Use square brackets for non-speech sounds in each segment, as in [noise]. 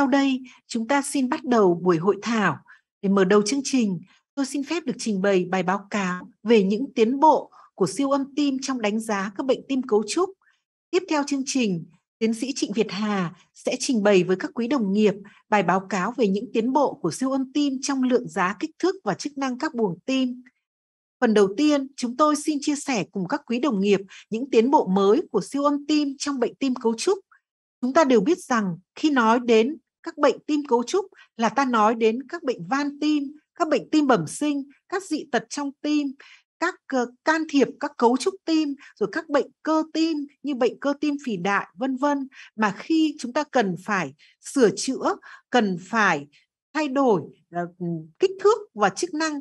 Sau đây, chúng ta xin bắt đầu buổi hội thảo. Để mở đầu chương trình, tôi xin phép được trình bày bài báo cáo về những tiến bộ của siêu âm tim trong đánh giá các bệnh tim cấu trúc. Tiếp theo chương trình, tiến sĩ Trịnh Việt Hà sẽ trình bày với các quý đồng nghiệp bài báo cáo về những tiến bộ của siêu âm tim trong lượng giá kích thước và chức năng các buồng tim. Phần đầu tiên, chúng tôi xin chia sẻ cùng các quý đồng nghiệp những tiến bộ mới của siêu âm tim trong bệnh tim cấu trúc. Chúng ta đều biết rằng khi nói đến các bệnh tim cấu trúc là ta nói đến các bệnh van tim, các bệnh tim bẩm sinh, các dị tật trong tim, các can thiệp các cấu trúc tim rồi các bệnh cơ tim như bệnh cơ tim phì đại vân vân mà khi chúng ta cần phải sửa chữa cần phải thay đổi ờ, kích thước và chức năng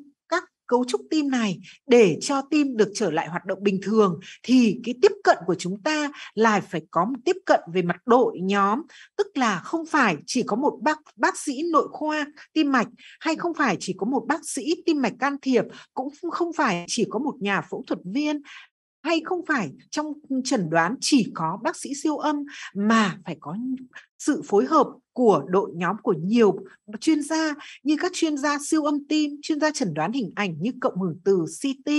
cấu trúc tim này để cho tim được trở lại hoạt động bình thường thì cái tiếp cận của chúng ta lại phải có một tiếp cận về mặt đội nhóm tức là không phải chỉ có một bác bác sĩ nội khoa tim mạch hay không phải chỉ có một bác sĩ tim mạch can thiệp cũng không phải chỉ có một nhà phẫu thuật viên hay không phải trong ừ, chẩn đoán chỉ có bác sĩ siêu âm mà phải có sự phối hợp của đội nhóm của nhiều chuyên gia như các chuyên gia siêu âm tim, chuyên gia chẩn đoán hình ảnh như cộng hưởng từ CT,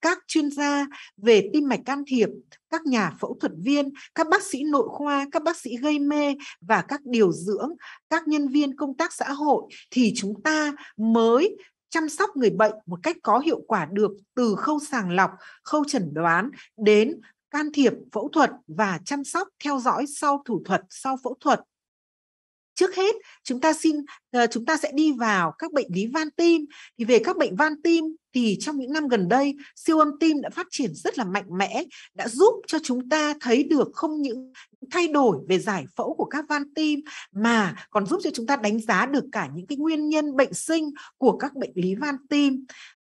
các chuyên gia về tim mạch can thiệp, các nhà phẫu thuật viên, các bác sĩ nội khoa, các bác sĩ gây mê và các điều dưỡng, các nhân viên công tác xã hội thì chúng ta mới chăm sóc người bệnh một cách có hiệu quả được từ khâu sàng lọc, khâu chẩn đoán đến can thiệp phẫu thuật và chăm sóc theo dõi sau thủ thuật, sau phẫu thuật trước hết chúng ta xin ờ, chúng ta sẽ đi vào các bệnh lý van tim thì về các bệnh van tim thì trong những năm gần đây siêu âm tim đã phát triển rất là mạnh mẽ đã giúp cho chúng ta thấy được không những thay đổi về giải phẫu của các van tim mà còn giúp cho chúng ta đánh giá được cả những cái nguyên nhân bệnh sinh của các bệnh lý van tim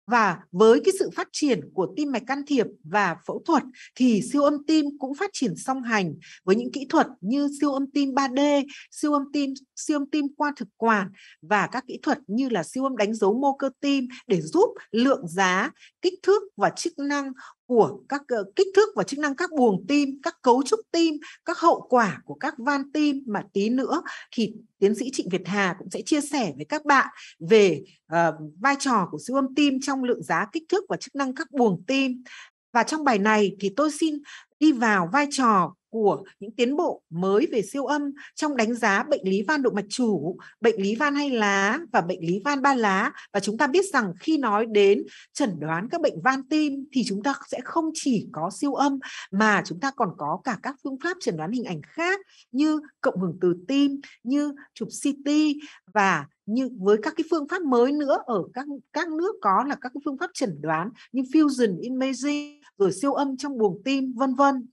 và với cái sự phát triển của tim mạch can thiệp và phẫu thuật thì siêu âm tim cũng phát triển song hành với những kỹ thuật như siêu âm tim 3D, siêu âm tim siêu âm tim qua thực quản và các kỹ thuật như là siêu âm đánh dấu mô cơ tim để giúp lượng giá, kích thước và chức năng của các ờ, kích thước và chức năng các buồng tim, các cấu trúc tim, các hậu quả của các van tim mà tí nữa thì tiến sĩ Trịnh Việt Hà cũng sẽ chia sẻ với các bạn về uh, vai trò của siêu âm tim trong lượng giá kích thước và chức năng các buồng tim. Và trong bài này thì tôi xin đi vào vai trò của những tiến bộ mới về siêu âm trong đánh giá bệnh lý van động mạch chủ, bệnh lý van hai lá và bệnh lý van ba lá và chúng ta biết rằng khi nói đến chẩn đoán các bệnh van tim thì chúng ta sẽ không chỉ có siêu âm mà chúng ta còn có cả các phương pháp chẩn đoán hình ảnh khác như cộng hưởng từ tim, như chụp CT và như với các cái phương pháp mới nữa ở các các nước có là các phương pháp chẩn đoán như fusion imaging rồi siêu âm trong buồng tim vân vân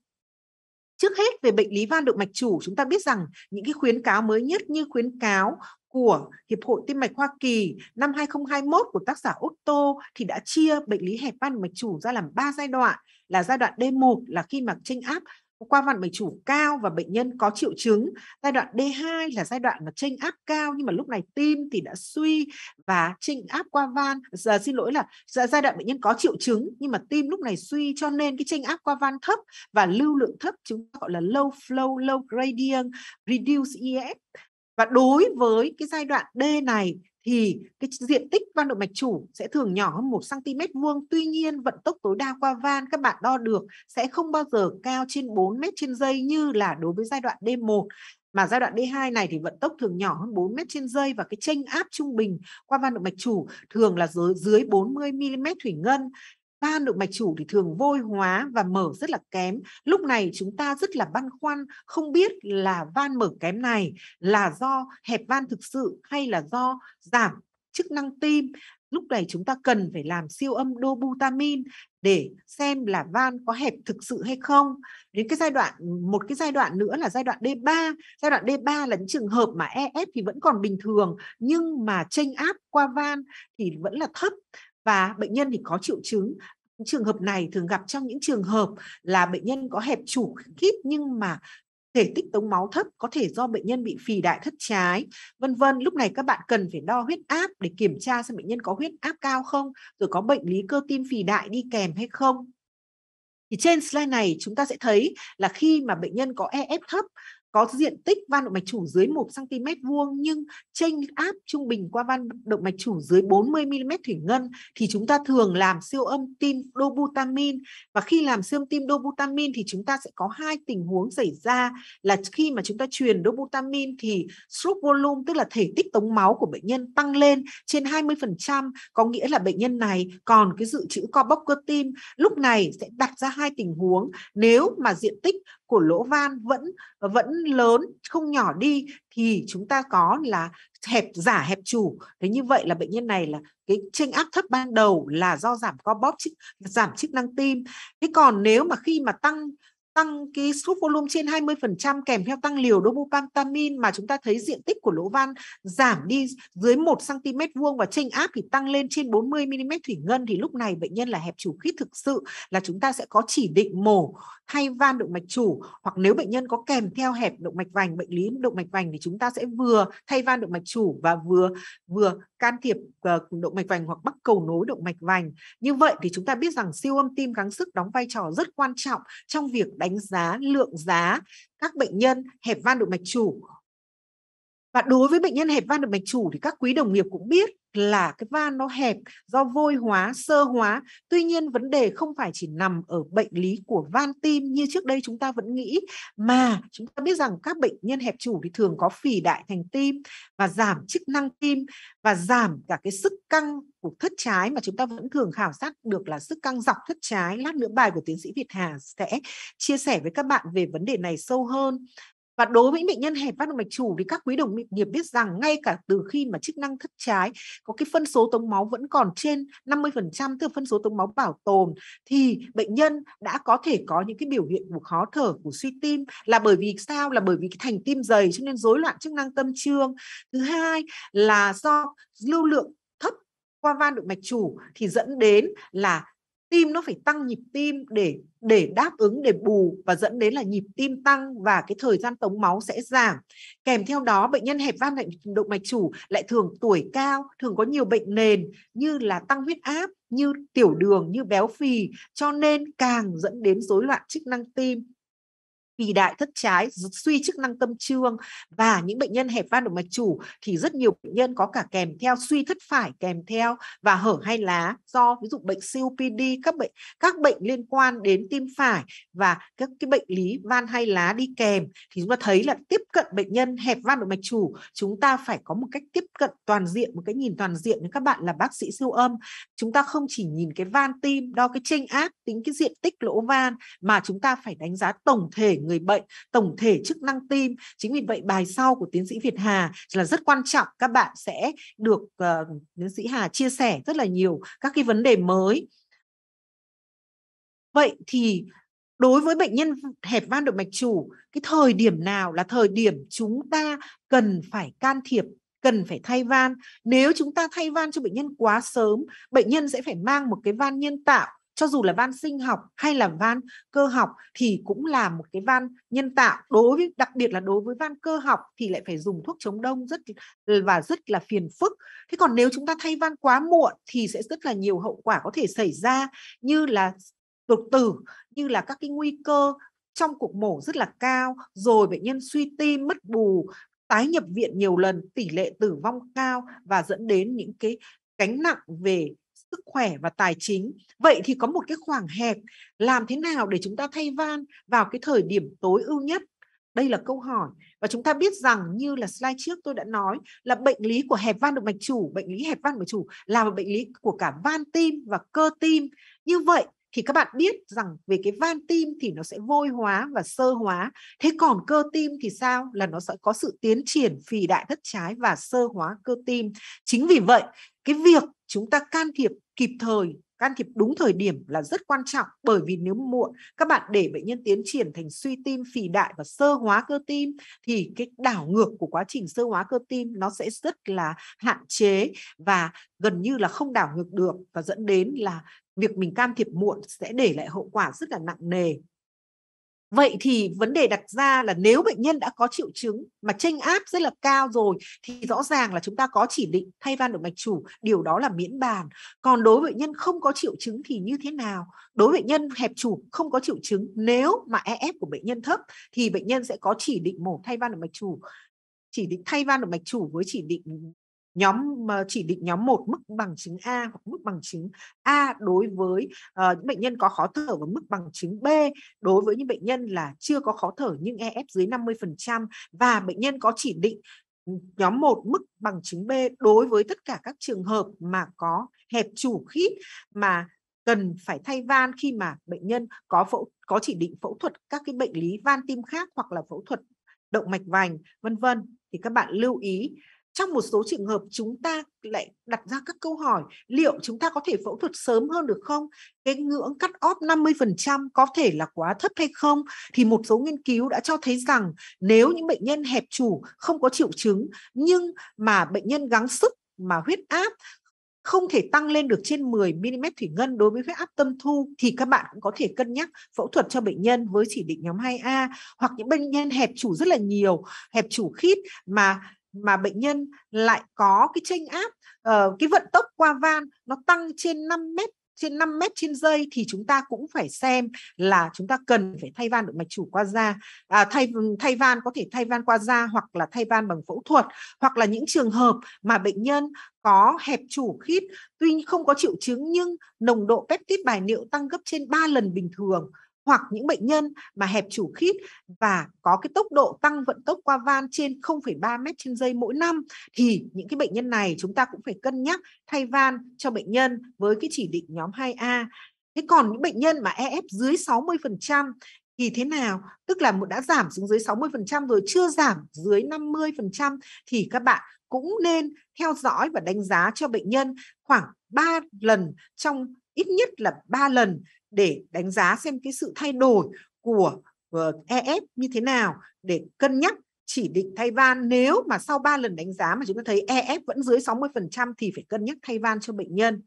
trước hết về bệnh lý van động mạch chủ chúng ta biết rằng những cái khuyến cáo mới nhất như khuyến cáo của Hiệp hội Tim mạch Hoa Kỳ năm 2021 của tác giả Otto thì đã chia bệnh lý hẹp van mạch chủ ra làm 3 giai đoạn là giai đoạn D1 là khi mà tranh áp qua văn bệnh chủ cao và bệnh nhân có triệu chứng giai đoạn D2 là giai đoạn mà tranh áp cao nhưng mà lúc này tim thì đã suy và tranh áp qua van giờ xin lỗi là giai đoạn bệnh nhân có triệu chứng nhưng mà tim lúc này suy cho nên cái tranh áp qua van thấp và lưu lượng thấp chúng ta gọi là low flow low gradient reduce EF và đối với cái giai đoạn D này thì cái diện tích van động mạch chủ sẽ thường nhỏ hơn 1 cm vuông. Tuy nhiên vận tốc tối đa qua van các bạn đo được sẽ không bao giờ cao trên 4 m trên giây như là đối với giai đoạn D1 mà giai đoạn D2 này thì vận tốc thường nhỏ hơn 4 m trên giây và cái chênh áp trung bình qua van động mạch chủ thường là dưới dưới 40 mm thủy ngân Gan động mạch chủ thì thường vôi hóa và mở rất là kém. Lúc này chúng ta rất là băn khoăn, không biết là van mở kém này là do hẹp van thực sự hay là do giảm chức năng tim. Lúc này chúng ta cần phải làm siêu âm đô để xem là van có hẹp thực sự hay không. Đến cái giai đoạn một cái giai đoạn nữa là giai đoạn D3. Giai đoạn D3 là những trường hợp mà EF thì vẫn còn bình thường nhưng mà chênh áp qua van thì vẫn là thấp và bệnh nhân thì có triệu chứng trường hợp này thường gặp trong những trường hợp là bệnh nhân có hẹp chủ khít nhưng mà thể tích tống máu thấp có thể do bệnh nhân bị phì đại thất trái vân vân lúc này các bạn cần phải đo huyết áp để kiểm tra xem bệnh nhân có huyết áp cao không rồi có bệnh lý cơ tim phì đại đi kèm hay không thì trên slide này chúng ta sẽ thấy là khi mà bệnh nhân có EF thấp có diện tích van động mạch chủ dưới 1 cm vuông nhưng chênh áp trung bình qua van động mạch chủ dưới 40 mm thủy ngân thì chúng ta thường làm siêu âm tim dobutamin và khi làm siêu âm tim dobutamin thì chúng ta sẽ có hai tình huống xảy ra là khi mà chúng ta truyền dobutamin thì stroke volume tức là thể tích tống máu của bệnh nhân tăng lên trên 20% có nghĩa là bệnh nhân này còn cái dự trữ co bóp cơ tim lúc này sẽ đặt ra hai tình huống nếu mà diện tích của lỗ van vẫn vẫn lớn không nhỏ đi thì chúng ta có là hẹp giả hẹp chủ thế như vậy là bệnh nhân này là cái tranh áp thấp ban đầu là do giảm co bóp giảm chức năng tim thế còn nếu mà khi mà tăng tăng cái scoop volume trên 20% kèm theo tăng liều dobutamine mà chúng ta thấy diện tích của lỗ van giảm đi dưới 1 cm vuông và chênh áp thì tăng lên trên 40 mm thủy ngân thì lúc này bệnh nhân là hẹp chủ khít thực sự là chúng ta sẽ có chỉ định mổ thay van động mạch chủ hoặc nếu bệnh nhân có kèm theo hẹp động mạch vành bệnh lý động mạch vành thì chúng ta sẽ vừa thay van động mạch chủ và vừa vừa can thiệp ờ, động mạch vành hoặc bắt cầu nối động mạch vành. Như vậy thì chúng ta biết rằng siêu âm tim gắng sức đóng vai trò rất quan trọng trong việc đánh đánh giá lượng giá các bệnh nhân hẹp van động mạch chủ và đối với bệnh nhân hẹp van động mạch chủ thì các quý đồng nghiệp cũng biết là cái van nó hẹp do vôi hóa, sơ hóa. Tuy nhiên vấn đề không phải chỉ nằm ở bệnh lý của van tim như trước đây chúng ta vẫn nghĩ mà chúng ta biết rằng các bệnh nhân hẹp chủ thì thường có phì đại thành tim và giảm chức năng tim và giảm cả cái sức căng của thất trái mà chúng ta vẫn thường khảo sát được là sức căng dọc thất trái. Lát nữa bài của tiến sĩ Việt Hà sẽ chia sẻ với các bạn về vấn đề này sâu hơn và đối với bệnh nhân hẹp van động mạch chủ thì các quý đồng nghiệp biết rằng ngay cả từ khi mà chức năng thất trái có cái phân số tống máu vẫn còn trên 50% tức phân số tống máu bảo tồn thì bệnh nhân đã có thể có những cái biểu hiện của khó thở của suy tim là bởi vì sao là bởi vì cái thành tim dày cho nên rối loạn chức năng tâm trương thứ hai là do lưu lượng thấp qua van động mạch chủ thì dẫn đến là tim nó phải tăng nhịp tim để để đáp ứng để bù và dẫn đến là nhịp tim tăng và cái thời gian tống máu sẽ giảm kèm theo đó bệnh nhân hẹp van động mạch chủ lại thường tuổi cao thường có nhiều bệnh nền như là tăng huyết áp như tiểu đường như béo phì cho nên càng dẫn đến rối loạn chức năng tim kỳ đại thất trái suy chức năng tâm trương và những bệnh nhân hẹp van động mạch chủ thì rất nhiều bệnh nhân có cả kèm theo suy thất phải kèm theo và hở hai lá do ví dụ bệnh COPD các bệnh các bệnh liên quan đến tim phải và các cái bệnh lý van hai lá đi kèm thì chúng ta thấy là tiếp cận bệnh nhân hẹp van động mạch chủ chúng ta phải có một cách tiếp cận toàn diện một cái nhìn toàn diện nếu các bạn là bác sĩ siêu âm chúng ta không chỉ nhìn cái van tim đo cái chênh áp tính cái diện tích lỗ van mà chúng ta phải đánh giá tổng thể người bệnh, tổng thể chức năng tim. Chính vì vậy bài sau của tiến sĩ Việt Hà là rất quan trọng. Các bạn sẽ được uh, tiến sĩ Hà chia sẻ rất là nhiều các cái vấn đề mới. Vậy thì đối với bệnh nhân hẹp van động mạch chủ, cái thời điểm nào là thời điểm chúng ta cần phải can thiệp cần phải thay van. Nếu chúng ta thay van cho bệnh nhân quá sớm, bệnh nhân sẽ phải mang một cái van nhân tạo cho dù là van sinh học hay là van cơ học thì cũng là một cái van nhân tạo đối với đặc biệt là đối với van cơ học thì lại phải dùng thuốc chống đông rất và rất là phiền phức thế còn nếu chúng ta thay van quá muộn thì sẽ rất là nhiều hậu quả có thể xảy ra như là đột tử như là các cái nguy cơ trong cuộc mổ rất là cao rồi bệnh nhân suy tim mất bù tái nhập viện nhiều lần tỷ lệ tử vong cao và dẫn đến những cái gánh nặng về sức khỏe và tài chính. Vậy thì có một cái khoảng hẹp làm thế nào để chúng ta thay van vào cái thời điểm tối ưu nhất? Đây là câu hỏi và chúng ta biết rằng như là slide trước tôi đã nói là bệnh lý của hẹp van động mạch chủ, bệnh lý hẹp van động mạch chủ là một bệnh lý của cả van tim và cơ tim. Như vậy thì các bạn biết rằng về cái van tim thì nó sẽ vôi hóa và sơ hóa thế còn cơ tim thì sao là nó sẽ có sự tiến triển phì đại thất trái và sơ hóa cơ tim chính vì vậy cái việc chúng ta can thiệp kịp thời can thiệp đúng thời điểm là rất quan trọng bởi vì nếu muộn các bạn để bệnh nhân tiến triển thành suy tim phì đại và sơ hóa cơ tim thì cái đảo ngược của quá trình sơ hóa cơ tim nó sẽ rất là hạn chế và gần như là không đảo ngược được và dẫn đến là việc mình can thiệp muộn sẽ để lại hậu quả rất là nặng nề Vậy thì vấn đề đặt ra là nếu bệnh nhân đã có triệu chứng mà tranh áp rất là cao rồi thì rõ ràng là chúng ta có chỉ định thay van động mạch chủ, điều đó là miễn bàn. Còn đối với bệnh nhân không có triệu chứng thì như thế nào? Đối với bệnh nhân hẹp chủ không có triệu chứng, nếu mà EF của bệnh nhân thấp thì bệnh nhân sẽ có chỉ định mổ thay van động mạch chủ. Chỉ định thay van động mạch chủ với chỉ định nhóm ờ, chỉ định nhóm 1 mức bằng chứng A hoặc mức bằng chứng A đối với uh, những bệnh nhân có khó thở và mức bằng chứng B đối với những bệnh nhân là chưa có khó thở nhưng EF dưới 50% và bệnh nhân có chỉ định ừ, nhóm 1 mức bằng chứng B đối với tất cả các trường hợp mà có hẹp chủ khít mà cần phải thay van khi mà bệnh nhân có phẫu có chỉ định phẫu thuật các cái bệnh lý van tim khác hoặc là phẫu thuật động mạch vành vân vân thì các bạn lưu ý trong một số trường hợp chúng ta lại đặt ra các câu hỏi liệu chúng ta có thể phẫu thuật sớm hơn được không? Cái ngưỡng cắt off 50% có thể là quá thấp hay không? Thì một số nghiên cứu đã cho thấy rằng nếu những bệnh nhân hẹp chủ không có triệu chứng nhưng mà bệnh nhân gắng sức mà huyết áp không thể tăng lên được trên 10 mm thủy ngân đối với huyết áp tâm thu thì các bạn cũng có thể cân nhắc phẫu thuật cho bệnh nhân với chỉ định nhóm 2A hoặc những bệnh nhân hẹp chủ rất là nhiều, hẹp chủ khít mà mà bệnh nhân lại có cái chênh áp uh, cái vận tốc qua van nó tăng trên 5 mét trên 5 mét trên giây thì chúng ta cũng phải xem là chúng ta cần phải thay van động mạch chủ qua da à, thay thay van có thể thay van qua da hoặc là thay van bằng phẫu thuật hoặc là những trường hợp mà bệnh nhân có hẹp chủ khít tuy không có triệu chứng nhưng nồng độ peptide bài niệu tăng gấp trên 3 lần bình thường hoặc những bệnh nhân mà hẹp chủ khít và có cái tốc độ tăng vận tốc qua van trên 0,3 mét trên giây mỗi năm thì những cái bệnh nhân này chúng ta cũng phải cân nhắc thay van cho bệnh nhân với cái chỉ định nhóm 2A. Thế còn những bệnh nhân mà EF dưới 60% thì thế nào? Tức là đã giảm xuống dưới 60% rồi chưa giảm dưới 50% thì các bạn cũng nên theo dõi và đánh giá cho bệnh nhân khoảng 3 lần trong ít nhất là 3 lần để đánh giá xem cái sự thay đổi của ờ, EF như thế nào để cân nhắc chỉ định thay van nếu mà sau 3 lần đánh giá mà chúng ta thấy EF vẫn dưới 60% thì phải cân nhắc thay van cho bệnh nhân.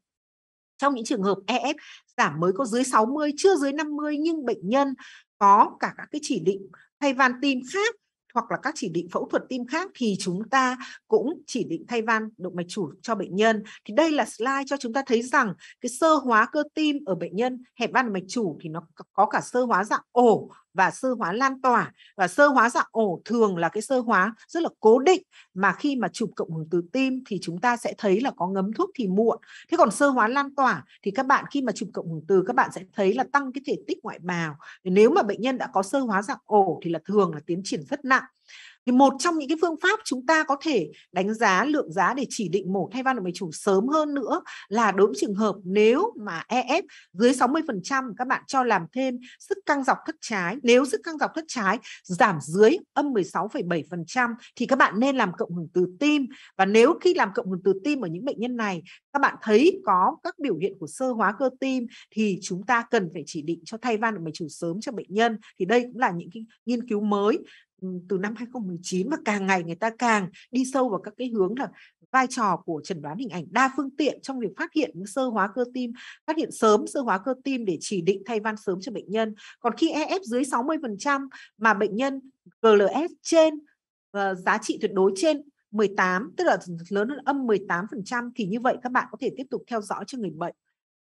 Trong những trường hợp EF giảm mới có dưới 60 chưa dưới 50 nhưng bệnh nhân có cả các cái chỉ định thay van tim khác hoặc là các chỉ định phẫu thuật tim khác thì chúng ta cũng chỉ định thay van động mạch chủ cho bệnh nhân. Thì đây là slide cho chúng ta thấy rằng cái sơ hóa cơ tim ở bệnh nhân hẹp van mạch chủ thì nó có cả sơ hóa dạng ổ và sơ hóa lan tỏa và sơ hóa dạng ổ thường là cái sơ hóa rất là cố định mà khi mà chụp cộng hưởng từ tim thì chúng ta sẽ thấy là có ngấm thuốc thì muộn thế còn sơ hóa lan tỏa thì các bạn khi mà chụp cộng hưởng từ các bạn sẽ thấy là tăng cái thể tích ngoại bào nếu mà bệnh nhân đã có sơ hóa dạng ổ thì là thường là tiến triển rất nặng thì một trong những cái phương pháp chúng ta có thể đánh giá lượng giá để chỉ định mổ thay van động mạch chủ sớm hơn nữa là đối với trường hợp nếu mà EF dưới 60% các bạn cho làm thêm sức căng dọc thất trái. Nếu sức căng dọc thất trái giảm dưới âm 16,7% thì các bạn nên làm cộng hưởng từ tim và nếu khi làm cộng hưởng từ tim ở những bệnh nhân này các bạn thấy có các biểu hiện của sơ hóa cơ tim thì chúng ta cần phải chỉ định cho thay van động mạch chủ sớm cho bệnh nhân thì đây cũng là những cái nghiên cứu mới Ừ, từ năm 2019 và càng ngày người ta càng đi sâu vào các cái hướng là vai trò của chẩn đoán hình ảnh đa phương tiện trong việc phát hiện sơ hóa cơ tim, phát hiện sớm sơ hóa cơ tim để chỉ định thay van sớm cho bệnh nhân. Còn khi EF dưới 60% mà bệnh nhân GLS trên và ờ, giá trị tuyệt đối trên 18 tức là lớn hơn âm 18% thì như vậy các bạn có thể tiếp tục theo dõi cho người bệnh.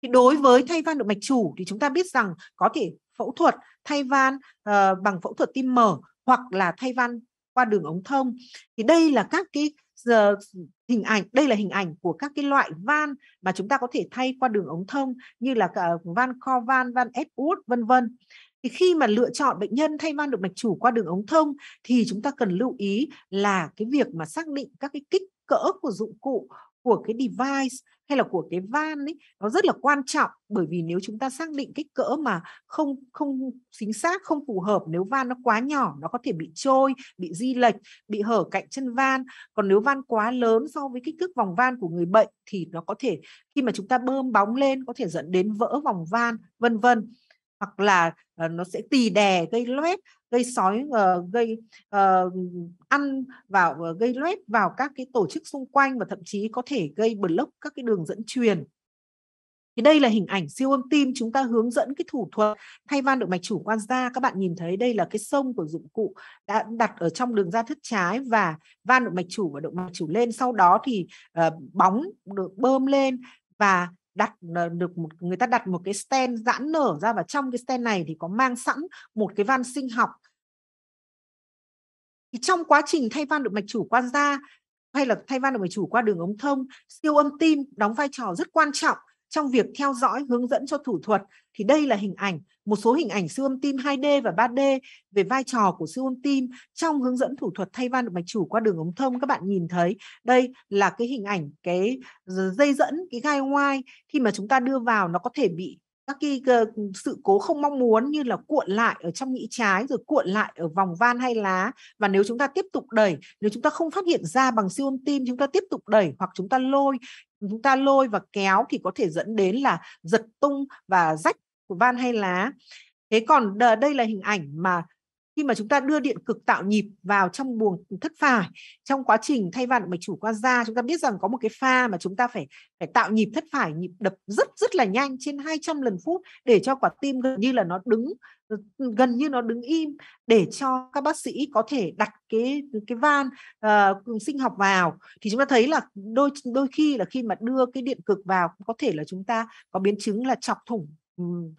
Thì đối với thay van động mạch chủ thì chúng ta biết rằng có thể phẫu thuật thay van uh, bằng phẫu thuật tim mở hoặc là thay van qua đường ống thông thì đây là các cái giờ hình ảnh đây là hình ảnh của các cái loại van mà chúng ta có thể thay qua đường ống thông như là cả ờ, van co van van Edwood vân vân thì khi mà lựa chọn bệnh nhân thay van động mạch chủ qua đường ống thông thì chúng ta cần lưu ý là cái việc mà xác định các cái kích cỡ của dụng cụ của cái device hay là của cái van ấy nó rất là quan trọng bởi vì nếu chúng ta xác định kích cỡ mà không không chính xác không phù hợp nếu van nó quá nhỏ nó có thể bị trôi bị di lệch bị hở cạnh chân van còn nếu van quá lớn so với kích thước vòng van của người bệnh thì nó có thể khi mà chúng ta bơm bóng lên có thể dẫn đến vỡ vòng van vân vân hoặc là uh, nó sẽ tì đè ờ, gây loét gây sói uh, gây uh, ăn vào uh, gây loét vào các cái tổ chức xung quanh và thậm chí có thể gây block các cái đường dẫn truyền thì đây là hình ảnh siêu âm tim chúng ta hướng dẫn cái thủ thuật thay van động mạch chủ quan da các bạn nhìn thấy đây là cái sông của dụng cụ đã đặt ở trong đường da thất trái và van động mạch chủ và động mạch chủ lên sau đó thì uh, bóng được bơm lên và đặt ờ, được một người ta đặt một cái stent giãn nở ra và trong cái stent này thì có mang sẵn một cái van sinh học thì trong quá trình thay van động mạch chủ qua da hay là thay van động mạch chủ qua đường ống thông siêu âm tim đóng vai trò rất quan trọng trong việc theo dõi hướng dẫn cho thủ thuật thì đây là hình ảnh một số hình ảnh siêu âm tim 2D và 3D về vai trò của siêu âm tim trong hướng dẫn thủ thuật thay van động mạch chủ qua đường ống thông các bạn nhìn thấy đây là cái hình ảnh cái dây dẫn cái gai ngoài khi mà chúng ta đưa vào nó có thể bị các cái ừ, sự cố không mong muốn như là cuộn lại ở trong nhĩ trái rồi cuộn lại ở vòng van hay lá và nếu chúng ta tiếp tục đẩy nếu chúng ta không phát hiện ra bằng siêu âm tim chúng ta tiếp tục đẩy hoặc chúng ta lôi chúng ta lôi và kéo thì có thể dẫn đến là giật tung và rách của van hay lá thế còn đây là hình ảnh mà khi mà chúng ta đưa điện cực tạo nhịp vào trong buồng thất phải trong quá trình thay van động mạch chủ quan ra chúng ta biết rằng có một cái pha mà chúng ta phải phải tạo nhịp thất phải nhịp đập rất rất là nhanh trên 200 lần phút để cho quả tim gần như là nó đứng ờ, gần như nó đứng im để cho các bác sĩ có thể đặt cái cái van uh, sinh học vào thì chúng ta thấy là đôi đôi khi là khi mà đưa cái điện cực vào có thể là chúng ta có biến chứng là chọc thủng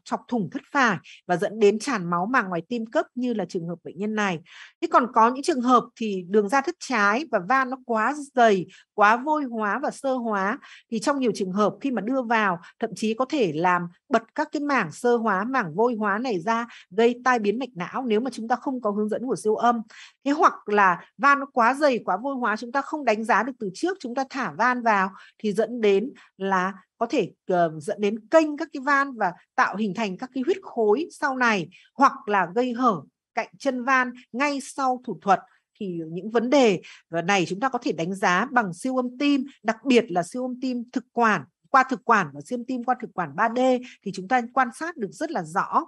chọc thủng thất phải và dẫn đến tràn máu màng ngoài tim cấp như là trường hợp bệnh nhân này. Thế còn có những trường hợp thì đường ra thất trái và van nó quá dày, quá vôi hóa và sơ hóa thì trong nhiều trường hợp khi mà đưa vào thậm chí có thể làm bật các cái mảng sơ hóa, mảng vôi hóa này ra gây tai biến mạch não nếu mà chúng ta không có hướng dẫn của siêu âm. Thế hoặc là van nó quá dày, quá vôi hóa chúng ta không đánh giá được từ trước, chúng ta thả van vào thì dẫn đến là có thể uh, dẫn đến kênh các cái van và tạo hình thành các cái huyết khối sau này hoặc là gây hở cạnh chân van ngay sau thủ thuật thì những vấn đề này chúng ta có thể đánh giá bằng siêu âm tim, đặc biệt là siêu âm tim thực quản qua thực quản và siêu âm tim qua thực quản 3D thì chúng ta quan sát được rất là rõ.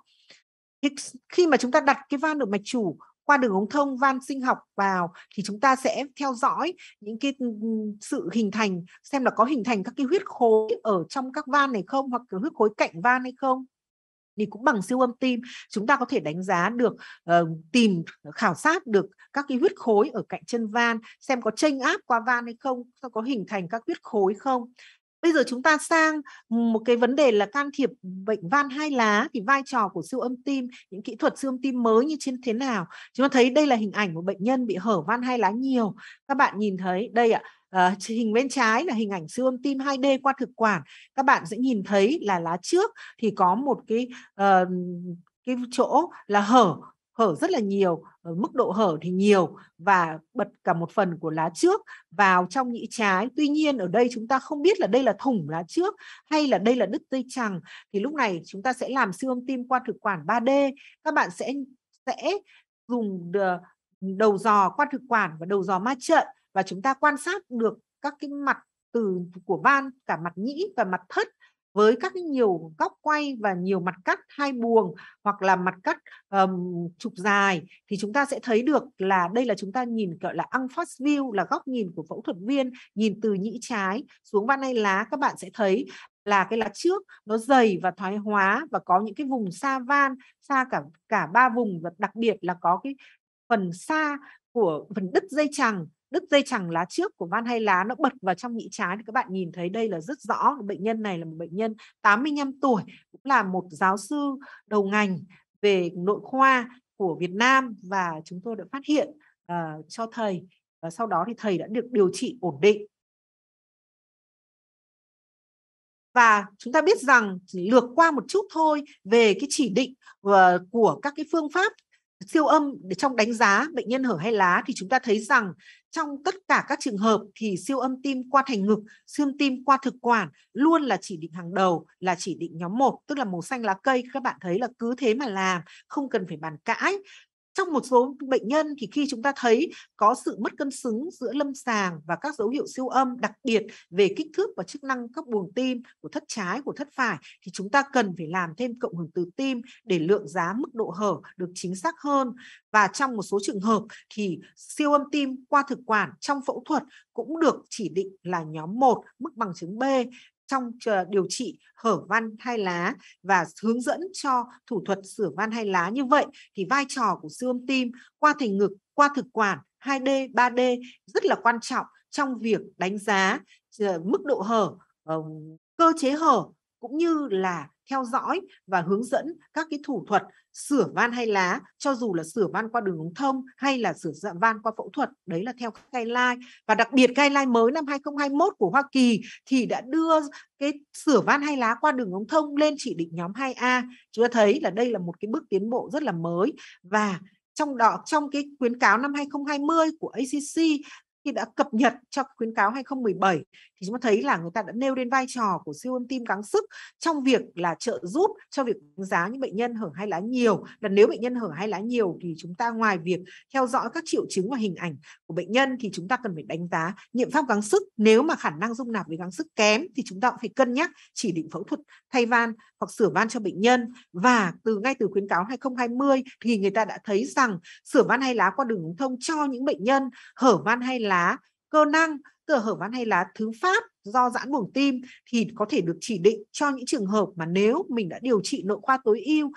Khi mà chúng ta đặt cái van động mạch chủ qua đường ống thông van sinh học vào thì chúng ta sẽ theo dõi những cái ừ, ừ, sự hình thành xem là có hình thành các cái huyết khối ở trong các van này không hoặc là huyết khối cạnh van hay không thì cũng bằng siêu âm tim chúng ta có thể đánh giá được uh, tìm ờ, khảo sát được các cái huyết khối ở cạnh chân van xem có chênh áp qua van hay không có hình thành các huyết khối không bây giờ chúng ta sang một cái vấn đề là can thiệp bệnh van hai lá thì vai trò của siêu âm tim những kỹ thuật siêu âm tim mới như trên thế nào chúng ta thấy đây là hình ảnh của bệnh nhân bị hở van hai lá nhiều các bạn nhìn thấy đây ạ À, hình bên trái là hình ảnh siêu âm tim 2D qua thực quản các bạn sẽ nhìn thấy là lá trước thì có một cái uh, cái chỗ là hở hở rất là nhiều ờ, mức độ hở thì nhiều và bật cả một phần của lá trước vào trong nhĩ trái tuy nhiên ở đây chúng ta không biết là đây là thủng lá trước hay là đây là đứt dây chằng thì lúc này chúng ta sẽ làm siêu âm tim qua thực quản 3D các bạn sẽ sẽ dùng đầu dò qua thực quản và đầu dò ma trận và chúng ta quan sát được các cái mặt từ của van cả mặt nhĩ và mặt thất với các cái nhiều góc quay và nhiều mặt cắt hai buồng hoặc là mặt cắt um, trục dài thì chúng ta sẽ thấy được là đây là chúng ta nhìn gọi là unfast view là góc nhìn của phẫu thuật viên nhìn từ nhĩ trái xuống van nay lá các bạn sẽ thấy là cái lá trước nó dày và thoái hóa và có những cái vùng xa van xa cả cả ba vùng và đặc biệt là có cái phần xa của phần đứt dây chằng đứt dây chẳng lá trước của van hai lá nó bật vào trong nhĩ trái thì các bạn nhìn thấy đây là rất rõ bệnh nhân này là một bệnh nhân 85 tuổi cũng là một giáo sư đầu ngành về nội khoa của Việt Nam và chúng tôi đã phát hiện uh, cho thầy và sau đó thì thầy đã được điều trị ổn định và chúng ta biết rằng chỉ lược qua một chút thôi về cái chỉ định ờ, của các cái phương pháp siêu âm để trong đánh giá bệnh nhân hở hay lá thì chúng ta thấy rằng trong tất cả các trường hợp thì siêu âm tim qua thành ngực, siêu âm tim qua thực quản luôn là chỉ định hàng đầu, là chỉ định nhóm 1, tức là màu xanh lá cây các bạn thấy là cứ thế mà làm, không cần phải bàn cãi. Trong một số bệnh nhân thì khi chúng ta thấy có sự mất cân xứng giữa lâm sàng và các dấu hiệu siêu âm đặc biệt về kích thước và chức năng các buồng tim của thất trái, của thất phải thì chúng ta cần phải làm thêm cộng hưởng từ tim để lượng giá mức độ hở được chính xác hơn. Và trong một số trường hợp thì siêu âm tim qua thực quản trong phẫu thuật cũng được chỉ định là nhóm 1 mức bằng chứng B trong điều trị hở van hai lá và hướng dẫn cho thủ thuật sửa van hai lá như vậy thì vai trò của siêu âm tim qua thành ngực, qua thực quản 2D, 3D rất là quan trọng trong việc đánh giá ờ, mức độ hở, cơ chế hở cũng như là theo dõi và hướng dẫn các cái thủ thuật sửa van hay lá cho dù là sửa van qua đường ống thông hay là sửa dạ van qua phẫu thuật đấy là theo guideline và đặc biệt guideline mới năm 2021 của Hoa Kỳ thì đã đưa cái sửa van hay lá qua đường ống thông lên chỉ định nhóm 2A chúng ta thấy là đây là một cái bước tiến bộ rất là mới và trong đó trong cái khuyến cáo năm 2020 của ACC khi đã cập nhật cho khuyến cáo 2017 thì chúng ta thấy là người ta đã nêu đến vai trò của siêu âm tim gắng sức trong việc là trợ giúp cho việc đánh giá những bệnh nhân hở hai lá nhiều là nếu bệnh nhân hở hai lá nhiều thì chúng ta ngoài việc theo dõi các triệu chứng và hình ảnh của bệnh nhân thì chúng ta cần phải đánh giá nghiệm pháp gắng sức nếu mà khả năng dung nạp với gắng sức kém thì chúng ta cũng phải cân nhắc chỉ định phẫu thuật thay van hoặc sửa van cho bệnh nhân và từ ngay từ khuyến cáo 2020 thì người ta đã thấy rằng sửa van hai lá qua đường thông cho những bệnh nhân hở van hay lá lá cơ năng cửa hở van hay lá thứ phát do giãn buồng tim thì có thể được chỉ định cho những trường hợp mà nếu mình đã điều trị nội khoa tối ưu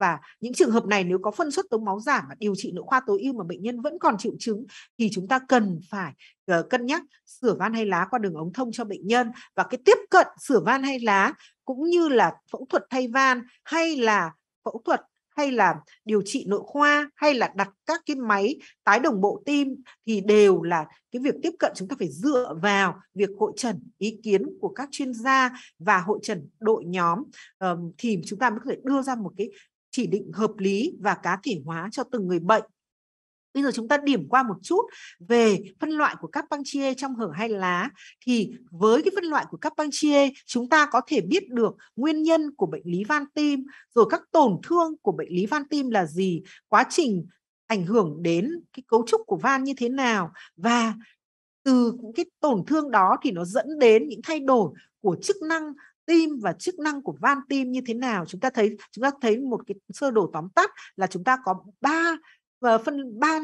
và những trường hợp này nếu có phân suất tống máu giảm và điều trị nội khoa tối ưu mà bệnh nhân vẫn còn triệu chứng thì chúng ta cần phải ờ, cân nhắc sửa van hay lá qua đường ống thông cho bệnh nhân và cái tiếp cận sửa van hay lá cũng như là phẫu thuật thay van hay là phẫu thuật hay là điều trị nội khoa hay là đặt các cái máy tái đồng bộ tim thì đều là cái việc tiếp cận chúng ta phải dựa vào việc hội trần ý kiến của các chuyên gia và hội trần đội nhóm thì chúng ta mới có thể đưa ra một cái chỉ định hợp lý và cá thể hóa cho từng người bệnh Bây giờ chúng ta điểm qua một chút về phân loại của các băng chia trong hở hay lá thì với cái phân loại của các băng chia chúng ta có thể biết được nguyên nhân của bệnh lý van tim rồi các tổn thương của bệnh lý van tim là gì, quá trình ảnh hưởng đến cái cấu trúc của van như thế nào và từ cái tổn thương đó thì nó dẫn đến những thay đổi của chức năng tim và chức năng của van tim như thế nào chúng ta thấy chúng ta thấy một cái sơ đồ tóm tắt là chúng ta có ba và phân ba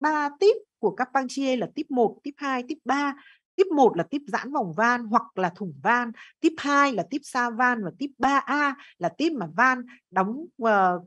ba tip của các chia là tip 1, tip 2, tip 3. Tip 1 là tip giãn vòng van hoặc là thủng van, tip 2 là tip xa van và tip 3A là tip mà van đóng uh, ờ,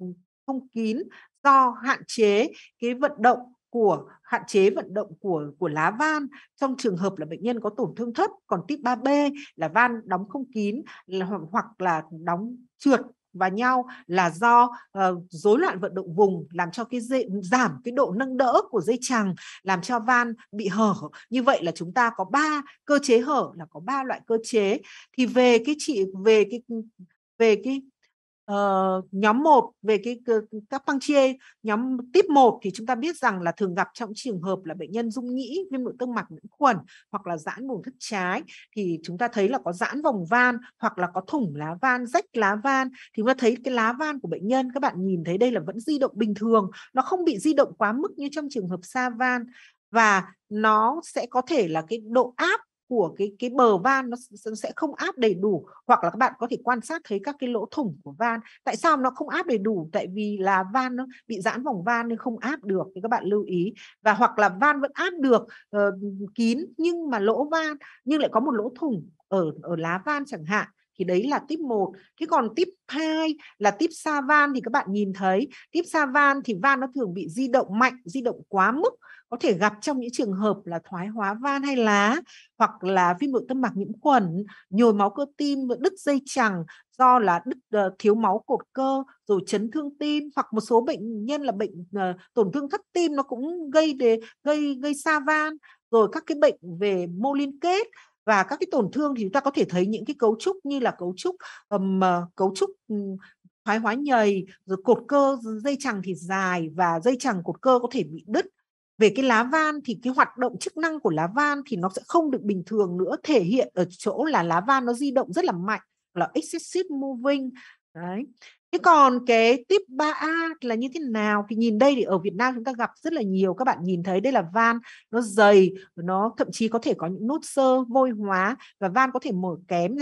không kín do hạn chế cái vận động của hạn chế vận động của của lá van trong trường hợp là bệnh nhân có tổn thương thấp còn tip 3B là van đóng không kín là, hoặc là đóng trượt và nhau là do ờ, rối uh, loạn vận động vùng làm cho cái dây, giảm cái độ nâng đỡ của dây chằng làm cho van bị hở như vậy là chúng ta có ba cơ chế hở là có ba loại cơ chế thì về cái chị về cái về cái uh, nhóm 1 về cái các băng chia nhóm tiếp 1 thì chúng ta biết rằng là thường gặp trong trường hợp là bệnh nhân dung nhĩ viêm nội tương mạch nhiễm khuẩn hoặc là giãn buồng thất trái thì chúng ta thấy là có giãn vòng van hoặc là có thủng lá van rách lá van thì chúng ta thấy cái lá van của bệnh nhân các bạn nhìn thấy đây là vẫn di động bình thường nó không bị di động quá mức như trong trường hợp xa van và nó sẽ có thể là cái độ áp của cái cái bờ van nó sẽ không áp đầy đủ hoặc là các bạn có thể quan sát thấy các cái lỗ thủng của van tại sao nó không áp đầy đủ tại vì là van nó bị giãn vòng van nên không áp được thì các bạn lưu ý và hoặc là van vẫn áp được uh, kín nhưng mà lỗ van nhưng lại có một lỗ thủng ở ở lá van chẳng hạn thì đấy là tip 1 thế còn tip 2 là tip sa van thì các bạn nhìn thấy tip sa van thì van nó thường bị di động mạnh di động quá mức có thể gặp trong những trường hợp là thoái hóa van hay lá hoặc là viêm nội tâm mạc nhiễm khuẩn nhồi máu cơ tim đứt dây chẳng do là đứt uh, thiếu máu cột cơ rồi chấn thương tim hoặc một số bệnh nhân là bệnh uh, tổn thương thất tim nó cũng gây để gây gây sa van rồi các cái bệnh về mô liên kết và các cái tổn thương thì chúng ta có thể thấy những cái cấu trúc như là cấu trúc um, cấu trúc thoái hóa nhầy rồi cột cơ dây chằng thì dài và dây chằng cột cơ có thể bị đứt về cái lá van thì cái hoạt động chức năng của lá van thì nó sẽ không được bình thường nữa thể hiện ở chỗ là lá van nó di động rất là mạnh là excessive moving đấy Thế còn cái tip 3A là như thế nào? Thì nhìn đây thì ở Việt Nam chúng ta gặp rất là nhiều. Các bạn nhìn thấy đây là van nó dày, nó thậm chí có thể có những nốt sơ vôi hóa và van có thể mở kém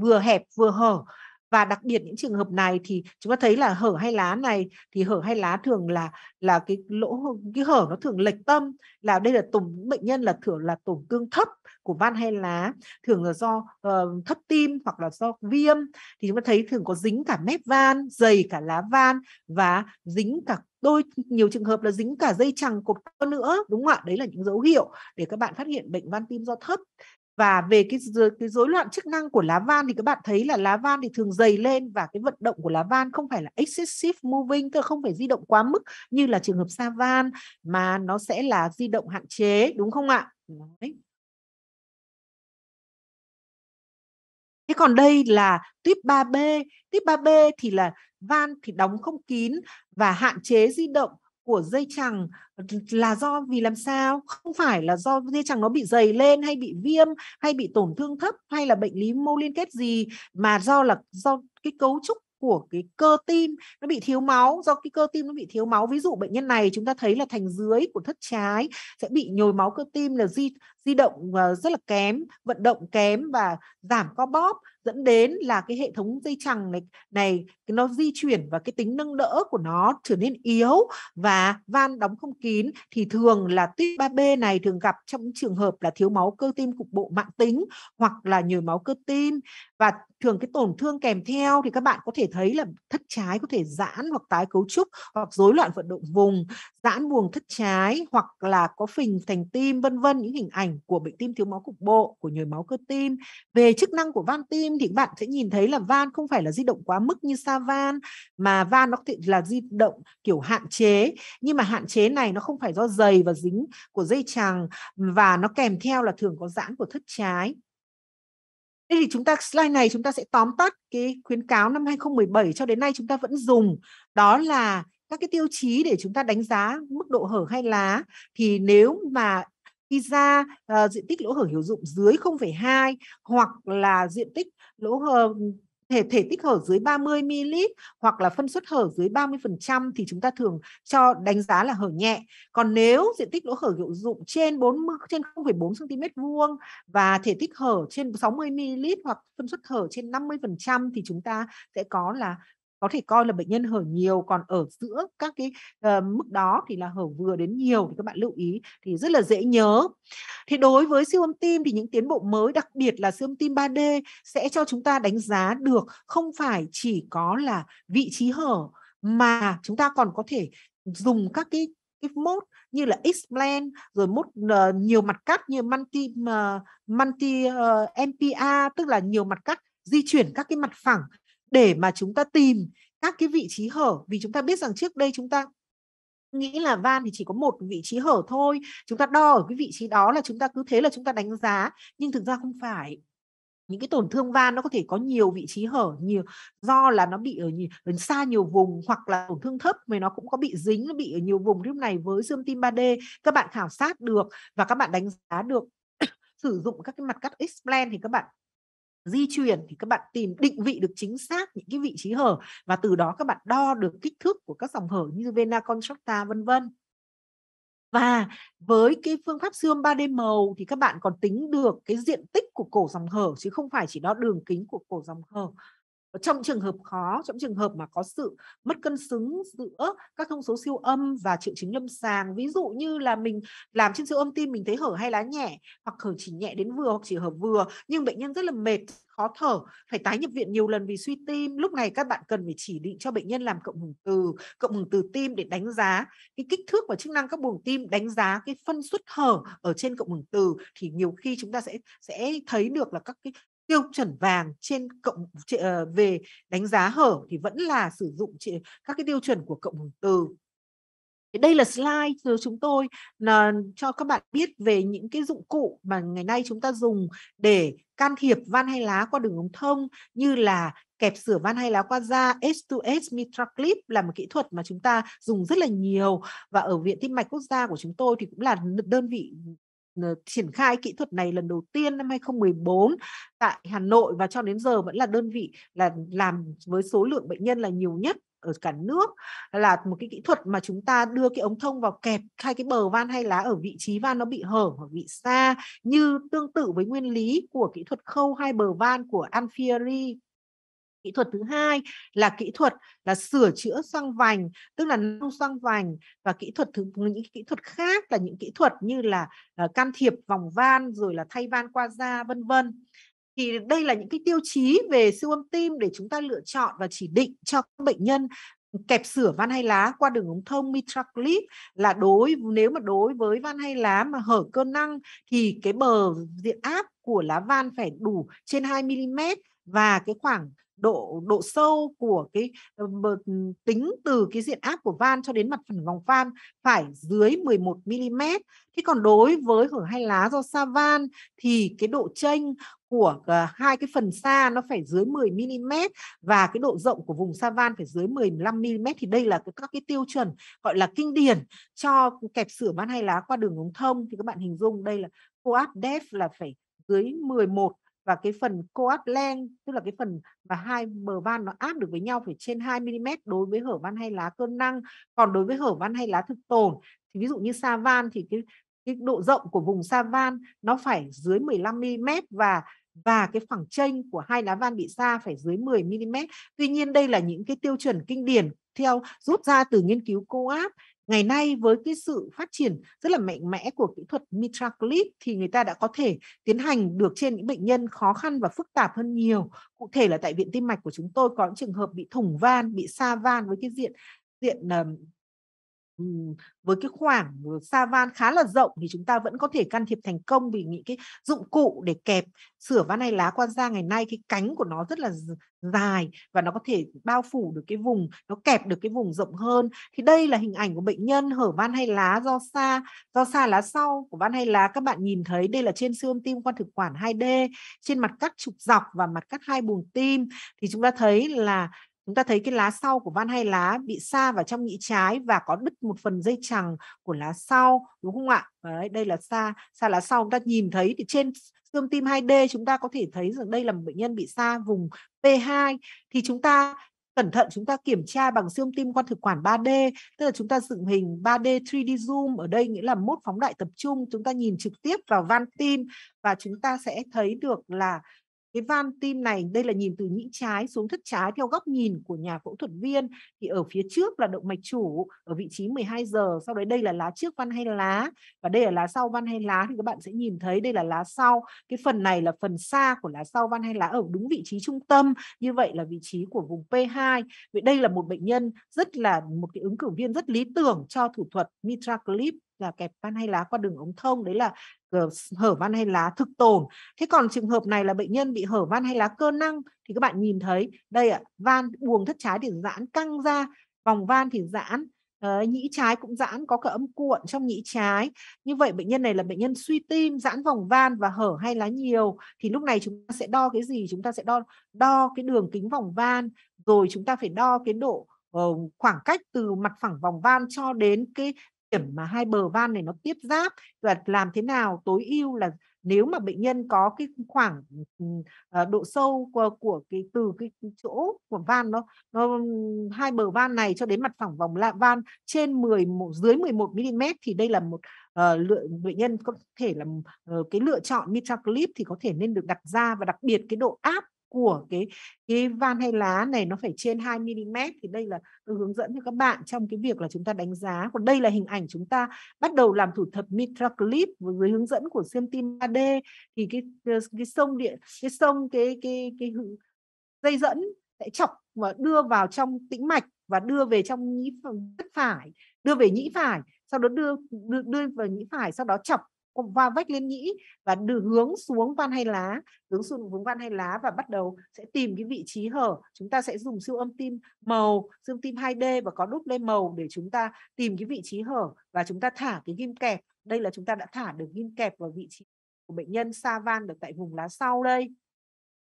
vừa hẹp vừa hở và đặc biệt những trường hợp này thì chúng ta thấy là hở hay lá này thì hở hay lá thường là là cái lỗ cái hở nó thường lệch tâm là đây là tổn bệnh nhân là thường là tổn cương thấp của van hay lá thường là do uh, thấp tim hoặc là do viêm thì chúng ta thấy thường có dính cả mép van dày cả lá van và dính cả đôi nhiều trường hợp là dính cả dây chằng cột cơ nữa đúng không ạ đấy là những dấu hiệu để các bạn phát hiện bệnh van tim do thấp và về cái cái rối loạn chức năng của lá van thì các bạn thấy là lá van thì thường dày lên và cái vận động của lá van không phải là excessive moving tức là không phải di động quá mức như là trường hợp sa van mà nó sẽ là di động hạn chế đúng không ạ? Đấy. thế còn đây là tuyếp 3B tuyếp 3B thì là van thì đóng không kín và hạn chế di động của dây chẳng là do vì làm sao không phải là do dây chẳng nó bị dày lên hay bị viêm hay bị tổn thương thấp hay là bệnh lý mô liên kết gì mà do là do cái cấu trúc của cái cơ tim nó bị thiếu máu do cái cơ tim nó bị thiếu máu ví dụ bệnh nhân này chúng ta thấy là thành dưới của thất trái sẽ bị nhồi máu cơ tim là di di động ờ, rất là kém vận động kém và giảm co bóp dẫn đến là cái hệ thống dây chằng này này nó di chuyển và cái tính nâng đỡ của nó trở nên yếu và van đóng không kín thì thường là tuyết 3B này thường gặp trong trường hợp là thiếu máu cơ tim cục bộ mạng tính hoặc là nhồi máu cơ tim và thường cái tổn thương kèm theo thì các bạn có thể thấy là thất trái có thể giãn hoặc tái cấu trúc hoặc rối loạn vận động vùng giãn buồng thất trái hoặc là có phình thành tim vân vân những hình ảnh hành của bệnh tim thiếu máu cục bộ, của nhồi máu cơ tim. Về chức năng của van tim thì bạn sẽ nhìn thấy là van không phải là di động quá mức như sa van mà van nó là di động kiểu hạn chế. Nhưng mà hạn chế này nó không phải do dày và dính của dây chằng và nó kèm theo là thường có giãn của thất trái. Thế thì chúng ta slide này chúng ta sẽ tóm tắt cái khuyến cáo năm 2017 cho đến nay chúng ta vẫn dùng đó là các cái tiêu chí để chúng ta đánh giá mức độ hở hay lá thì nếu mà ra uh, diện tích lỗ hở hiểu dụng dưới 0,2 hoặc là diện tích lỗ hở thể thể tích hở dưới 30 ml hoặc là phân suất hở dưới 30% thì chúng ta thường cho đánh giá là hở nhẹ. Còn nếu diện tích lỗ hở hiệu dụng trên 40 trên 0,4 cm vuông và thể tích hở trên 60 ml hoặc phân suất hở trên 50% thì chúng ta sẽ có là có thể coi là bệnh nhân hở nhiều còn ở giữa các cái uh, mức đó thì là hở vừa đến nhiều thì các bạn lưu ý thì rất là dễ nhớ thì đối với siêu âm tim thì những tiến bộ mới đặc biệt là siêu âm tim 3D sẽ cho chúng ta đánh giá được không phải chỉ có là vị trí hở mà chúng ta còn có thể dùng các cái cái mode như là X-Plan rồi mốt uh, nhiều mặt cắt như multi uh, multi uh, MPA tức là nhiều mặt cắt di chuyển các cái mặt phẳng để mà chúng ta tìm các cái vị trí hở vì chúng ta biết rằng trước đây chúng ta nghĩ là van thì chỉ có một vị trí hở thôi chúng ta đo ở cái vị trí đó là chúng ta cứ thế là chúng ta đánh giá nhưng thực ra không phải những cái tổn thương van nó có thể có nhiều vị trí hở nhiều do là nó bị ở, nhiều, ở xa nhiều vùng hoặc là tổn thương thấp mà nó cũng có bị dính nó bị ở nhiều vùng lúc này với siêu tim 3D các bạn khảo sát được và các bạn đánh giá được [coughs] sử dụng các cái mặt cắt explant thì các bạn di chuyển thì các bạn tìm định vị được chính xác những cái vị trí hở và từ đó các bạn đo được kích thước của các dòng hở như vena constructa vân vân và với cái phương pháp xương 3D màu thì các bạn còn tính được cái diện tích của cổ dòng hở chứ không phải chỉ đo đường kính của cổ dòng hở trong trường hợp khó trong trường hợp mà có sự mất cân xứng giữa các thông số siêu âm và triệu chứng lâm sàng ví dụ như là mình làm trên siêu âm tim mình thấy hở hay lá nhẹ hoặc hở chỉ nhẹ đến vừa hoặc chỉ hở vừa nhưng bệnh nhân rất là mệt khó thở phải tái nhập viện nhiều lần vì suy tim lúc này các bạn cần phải chỉ định cho bệnh nhân làm cộng hưởng từ cộng hưởng từ tim để đánh giá cái kích thước và chức năng các buồng tim đánh giá cái phân suất hở ở trên cộng hưởng từ thì nhiều khi chúng ta sẽ sẽ thấy được là các cái tiêu chuẩn vàng trên cộng ờ, về đánh giá hở thì vẫn là sử dụng các cái tiêu chuẩn của cộng hưởng từ đây là slide từ chúng tôi cho các bạn biết về những cái dụng cụ mà ngày nay chúng ta dùng để can thiệp van hay lá qua đường ống thông như là kẹp sửa van hay lá qua da S2S clip là một kỹ thuật mà chúng ta dùng rất là nhiều và ở viện tim mạch quốc gia của chúng tôi thì cũng là đơn vị triển khai kỹ thuật này lần đầu tiên năm 2014 tại Hà Nội và cho đến giờ vẫn là đơn vị là làm với số lượng bệnh nhân là nhiều nhất ở cả nước là một cái kỹ thuật mà chúng ta đưa cái ống thông vào kẹp hai cái bờ van hay lá ở vị trí van nó bị hở hoặc bị xa như tương tự với nguyên lý của kỹ thuật khâu hai bờ van của Anfieri kỹ thuật thứ hai là kỹ thuật là sửa chữa xoang vành tức là nâng xoang vành và kỹ thuật thứ những kỹ thuật khác là những kỹ thuật như là uh, can thiệp vòng van rồi là thay van qua da vân vân thì đây là những cái tiêu chí về siêu âm tim để chúng ta lựa chọn và chỉ định cho các bệnh nhân kẹp sửa van hay lá qua đường ống thông mitral clip là đối nếu mà đối với van hay lá mà hở cơ năng thì cái bờ diện áp của lá van phải đủ trên 2 mm và cái khoảng độ độ sâu của cái ờ, ừ, tính từ cái diện áp của van cho đến mặt phần vòng van phải dưới 11 mm. Thế còn đối với hở hai lá do sa van thì cái độ chênh của ờ, hai cái phần xa nó phải dưới 10 mm và cái độ rộng của vùng sa van phải dưới 15 mm thì đây là các cái tiêu chuẩn gọi là kinh điển cho kẹp sửa van hai lá qua đường ống thông thì các bạn hình dung đây là co áp def là phải dưới 11 và cái phần coag len tức là cái phần mà hai bờ van nó áp được với nhau phải trên 2 mm đối với hở van hay lá cơ năng còn đối với hở van hay lá thực tồn thì ví dụ như sa van thì cái cái độ rộng của vùng sa van nó phải dưới 15 mm và và cái khoảng chênh của hai lá van bị xa phải dưới 10 mm. Tuy nhiên đây là những cái tiêu chuẩn kinh điển theo rút ra từ nghiên cứu co-áp ngày nay với cái sự phát triển rất là mạnh mẽ của kỹ thuật mitra clip thì người ta đã có thể tiến hành được trên những bệnh nhân khó khăn và phức tạp hơn nhiều cụ thể là tại viện tim mạch của chúng tôi có những trường hợp bị thủng van bị xa van với cái diện diện với cái khoảng sa van khá là rộng thì chúng ta vẫn có thể can thiệp thành công vì những cái dụng cụ để kẹp sửa van hay lá quan gia ngày nay cái cánh của nó rất là dài và nó có thể bao phủ được cái vùng nó kẹp được cái vùng rộng hơn thì đây là hình ảnh của bệnh nhân hở van hay lá do xa do xa lá sau của van hay lá các bạn nhìn thấy đây là trên siêu âm tim quan thực quản 2D trên mặt cắt trục dọc và mặt cắt hai buồng tim thì chúng ta thấy là chúng ta thấy cái lá sau của van hay lá bị xa vào trong nhĩ trái và có đứt một phần dây chằng của lá sau đúng không ạ Đấy, đây là xa xa lá sau chúng ta nhìn thấy thì trên xương tim 2D chúng ta có thể thấy rằng đây là một bệnh nhân bị xa vùng P2 thì chúng ta cẩn thận chúng ta kiểm tra bằng siêu tim quan thực quản 3D, tức là chúng ta dựng hình 3D 3D zoom ở đây nghĩa là mốt phóng đại tập trung, chúng ta nhìn trực tiếp vào van tim và chúng ta sẽ thấy được là cái van tim này đây là nhìn từ nhĩ trái xuống thất trái theo góc nhìn của nhà phẫu thuật viên thì ở phía trước là động mạch chủ ở vị trí 12 giờ sau đấy đây là lá trước van hay lá và đây là lá sau van hay lá thì các bạn sẽ nhìn thấy đây là lá sau cái phần này là phần xa của lá sau van hay lá ở đúng vị trí trung tâm như vậy là vị trí của vùng P2 vậy đây là một bệnh nhân rất là một cái ứng cử viên rất lý tưởng cho thủ thuật mitra clip là kẹp van hay lá qua đường ống thông đấy là hở van hay lá thực tồn thế còn trường hợp này là bệnh nhân bị hở van hay lá cơ năng thì các bạn nhìn thấy đây ạ van buồng thất trái thì giãn căng ra vòng van thì giãn nhĩ trái cũng giãn có cả âm cuộn trong nhĩ trái như vậy bệnh nhân này là bệnh nhân suy tim giãn vòng van và hở hay lá nhiều thì lúc này chúng ta sẽ đo cái gì chúng ta sẽ đo đo cái đường kính vòng van rồi chúng ta phải đo cái độ ờ, khoảng cách từ mặt phẳng vòng van cho đến cái điểm mà hai bờ van này nó tiếp giáp và làm thế nào tối ưu là nếu mà bệnh nhân có cái khoảng ừ, ờ, độ sâu của, của cái từ cái chỗ của van nó nó hai bờ van này cho đến mặt phẳng vòng lạ van trên 10 dưới 11 mm thì đây là một uh, lựa bệnh nhân có thể là uh, cái lựa chọn mitraclip thì có thể nên được đặt ra và đặc biệt cái độ áp của cái cái van hay lá này nó phải trên 2 mm thì đây là tôi hướng dẫn cho các bạn trong cái việc là chúng ta đánh giá. Còn đây là hình ảnh chúng ta bắt đầu làm thủ thuật mitra clip với hướng dẫn của xem tim 3D thì cái cái sông điện cái sông cái cái cái, cái dây dẫn sẽ chọc và đưa vào trong tĩnh mạch và đưa về trong nhĩ phải đưa về nhĩ phải sau đó đưa đưa, đưa vào nhĩ phải sau đó chọc vào vách liên nhĩ và được hướng xuống van hay lá hướng xuống hướng van hay lá và bắt đầu sẽ tìm cái vị trí hở chúng ta sẽ dùng siêu âm tim màu siêu âm tim 2D và có đúc lên màu để chúng ta tìm cái vị trí hở và chúng ta thả cái ghim kẹp đây là chúng ta đã thả được ghim kẹp vào vị trí của bệnh nhân sa van được tại vùng lá sau đây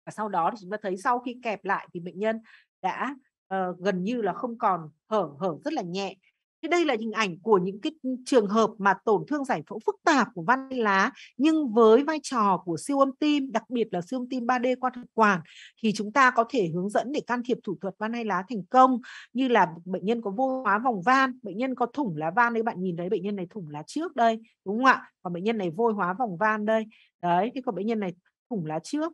và sau đó thì chúng ta thấy sau khi kẹp lại thì bệnh nhân đã uh, gần như là không còn hở hở rất là nhẹ Thế đây là hình ảnh của những cái trường hợp mà tổn thương giải phẫu phức tạp của van lá nhưng với vai trò của siêu âm tim, đặc biệt là siêu âm tim 3D qua thực quản thì chúng ta có thể hướng dẫn để can thiệp thủ thuật van hai lá thành công như là bệnh nhân có vô hóa vòng van, bệnh nhân có thủng lá van đấy bạn nhìn thấy bệnh nhân này thủng lá trước đây đúng không ạ? Còn bệnh nhân này vô hóa vòng van đây. Đấy, thế còn bệnh nhân này thủng lá trước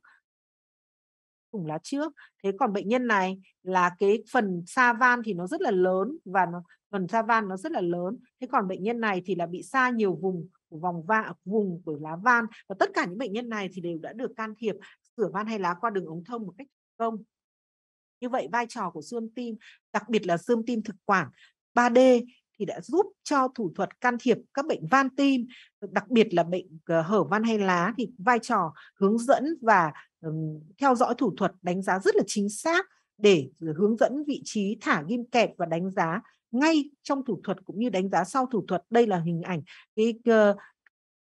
cùng lá trước thế còn bệnh nhân này là cái phần sa van thì nó rất là lớn và nó phần sa van nó rất là lớn thế còn bệnh nhân này thì là bị sa nhiều vùng của vòng va vùng của lá van và tất cả những bệnh nhân này thì đều đã được can thiệp sửa van hay lá qua đường ống thông một cách công như vậy vai trò của xương tim đặc biệt là xương tim thực quản 3D thì đã giúp cho thủ thuật can thiệp các bệnh van tim, đặc biệt là bệnh ờ, hở van hay lá thì vai trò hướng dẫn và theo dõi thủ thuật đánh giá rất là chính xác để hướng dẫn vị trí thả ghim kẹp và đánh giá ngay trong thủ thuật cũng như đánh giá sau thủ thuật. Đây là hình ảnh cái ờ,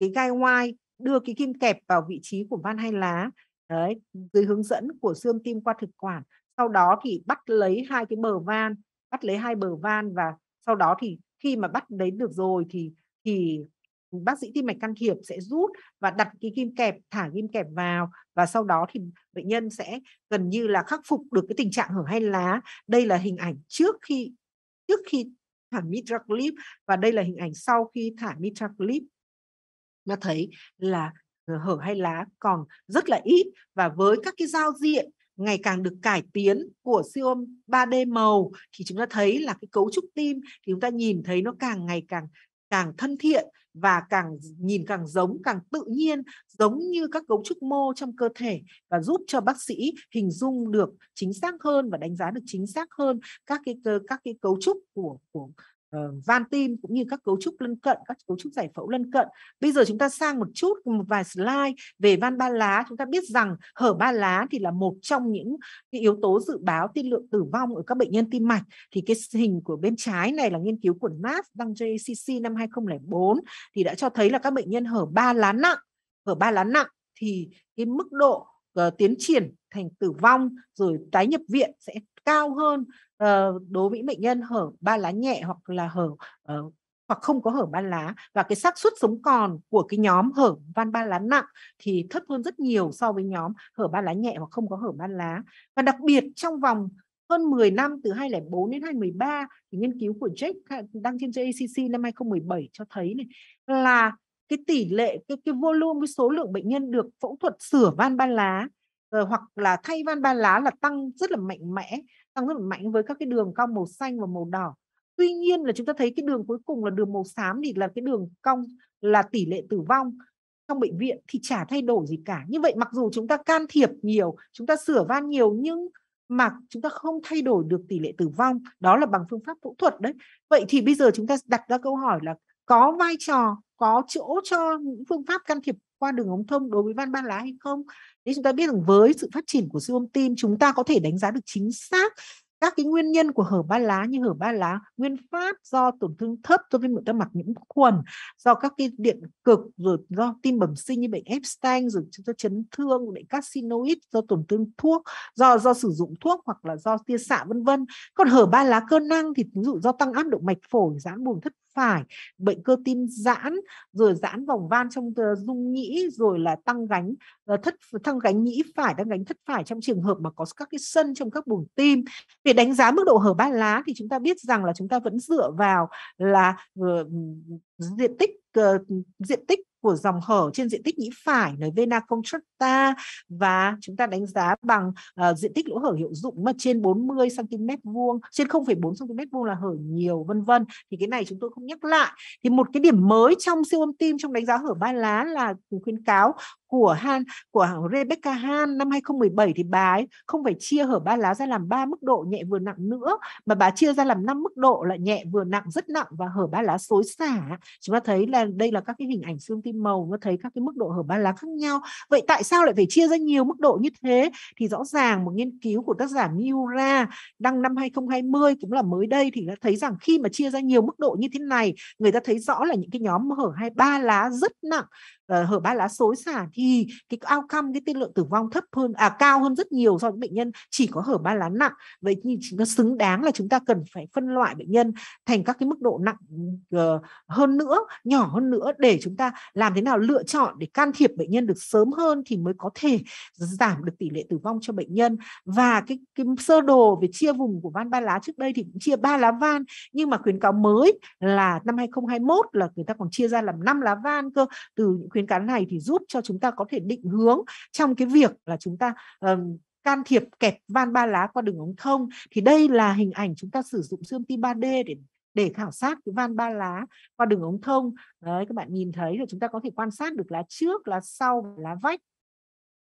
cái gai ngoài đưa cái kim kẹp vào vị trí của van hai lá đấy dưới hướng dẫn của xương tim qua thực quản sau đó thì bắt lấy hai cái bờ van bắt lấy hai bờ van và sau đó thì khi mà bắt đấy được rồi thì thì bác sĩ tim mạch can thiệp sẽ rút và đặt cái kim kẹp thả kim kẹp vào và sau đó thì bệnh nhân sẽ gần như là khắc phục được cái tình trạng hở hay lá đây là hình ảnh trước khi trước khi thả mitraclip và đây là hình ảnh sau khi thả mitraclip mà thấy là ờ, hở hay lá còn rất là ít và với các cái giao diện ngày càng được cải tiến của siêu âm 3D màu thì chúng ta thấy là cái cấu trúc tim thì chúng ta nhìn thấy nó càng ngày càng càng thân thiện và càng nhìn càng giống càng tự nhiên giống như các cấu trúc mô trong cơ thể và giúp cho bác sĩ hình dung được chính xác hơn và đánh giá được chính xác hơn các cái các cái cấu trúc của của Ờ, van tim cũng như các cấu trúc lân cận các cấu trúc giải phẫu lân cận bây giờ chúng ta sang một chút một vài slide về van ba lá chúng ta biết rằng hở ba lá thì là một trong những cái yếu tố dự báo tiên lượng tử vong ở các bệnh nhân tim mạch thì cái hình của bên trái này là nghiên cứu của NAS đăng trên ACC năm 2004 thì đã cho thấy là các bệnh nhân hở ba lá nặng hở ba lá nặng thì cái mức độ uh, tiến triển thành tử vong rồi tái nhập viện sẽ cao hơn uh, đối với bệnh nhân hở ba lá nhẹ hoặc là hở uh, hoặc không có hở ba lá và cái xác suất sống còn của cái nhóm hở van ba lá nặng thì thấp hơn rất nhiều so với nhóm hở ba lá nhẹ hoặc không có hở ba lá và đặc biệt trong vòng hơn 10 năm từ 2004 đến 2013 thì nghiên cứu của Jack đăng trên JACC năm 2017 cho thấy này là cái tỷ lệ cái cái volume cái số lượng bệnh nhân được phẫu thuật sửa van ba lá hoặc là thay van ba lá là tăng rất là mạnh mẽ tăng rất là mạnh với các cái đường cong màu xanh và màu đỏ tuy nhiên là chúng ta thấy cái đường cuối cùng là đường màu xám thì là cái đường cong là tỷ lệ tử vong trong bệnh viện thì chả thay đổi gì cả như vậy mặc dù chúng ta can thiệp nhiều chúng ta sửa van nhiều nhưng mà chúng ta không thay đổi được tỷ lệ tử vong đó là bằng phương pháp phẫu thuật đấy vậy thì bây giờ chúng ta đặt ra câu hỏi là có vai trò có chỗ cho những phương pháp can thiệp qua đường ống thông đối với van ban lá hay không thế chúng ta biết rằng với sự phát triển của siêu âm tim chúng ta có thể đánh giá được chính xác các cái nguyên nhân của hở ba lá như hở ba lá nguyên phát do tổn thương thấp do viêm nội tâm mạc nhiễm khuẩn do các cái điện cực rồi do tim bẩm sinh như bệnh Epstein rồi chúng do chấn thương bệnh carcinoid do tổn thương thuốc do do sử dụng thuốc hoặc là do tia xạ vân vân còn hở ba lá cơ năng thì ví dụ do tăng áp động mạch phổi giãn buồng thất phải bệnh cơ tim giãn rồi giãn vòng van trong ờ, dung nhĩ rồi là tăng gánh ờ, thất tăng gánh nhĩ phải tăng gánh thất phải trong trường hợp mà có các cái sân trong các buồng tim để đánh giá mức độ hở ba lá thì chúng ta biết rằng là chúng ta vẫn dựa vào là uh, diện tích uh, diện tích của dòng hở trên diện tích nhĩ phải nơi vena contracta và chúng ta đánh giá bằng uh, diện tích lỗ hở hiệu dụng mà trên 40 cm vuông trên 0,4 cm vuông là hở nhiều vân vân thì cái này chúng tôi không nhắc lại thì một cái điểm mới trong siêu âm tim trong đánh giá hở ba lá là khuyến cáo của Han của Rebecca Han năm 2017 thì bà ấy không phải chia hở ba lá ra làm ba mức độ nhẹ vừa nặng nữa mà bà chia ra làm năm mức độ là nhẹ vừa nặng rất nặng và hở ba lá xối xả chúng ta thấy là đây là các cái hình ảnh xương tim màu chúng ta thấy các cái mức độ hở ba lá khác nhau vậy tại sao lại phải chia ra nhiều mức độ như thế thì rõ ràng một nghiên cứu của tác giả Miura đăng năm 2020 cũng là mới đây thì đã thấy rằng khi mà chia ra nhiều mức độ như thế này người ta thấy rõ là những cái nhóm hở hai ba lá rất nặng Ờ, hở ba lá xối xả thì cái outcome cái tiên lượng tử vong thấp hơn à cao hơn rất nhiều so với bệnh nhân chỉ có hở ba lá nặng vậy thì nó xứng đáng là chúng ta cần phải phân loại bệnh nhân thành các cái mức độ nặng ờ, hơn nữa nhỏ hơn nữa để chúng ta làm thế nào lựa chọn để can thiệp bệnh nhân được sớm hơn thì mới có thể giảm được tỷ lệ tử vong cho bệnh nhân và cái, cái sơ đồ về chia vùng của van ba lá trước đây thì cũng chia ba lá van nhưng mà khuyến cáo mới là năm 2021 là người ta còn chia ra làm năm lá van cơ từ những khuyến khuyến cáo này thì giúp cho chúng ta có thể định hướng trong cái việc là chúng ta um, can thiệp kẹp van ba lá qua đường ống thông thì đây là hình ảnh chúng ta sử dụng siêu tim 3D để để khảo sát cái van ba lá qua đường ống thông đấy các bạn nhìn thấy là chúng ta có thể quan sát được lá trước lá sau lá vách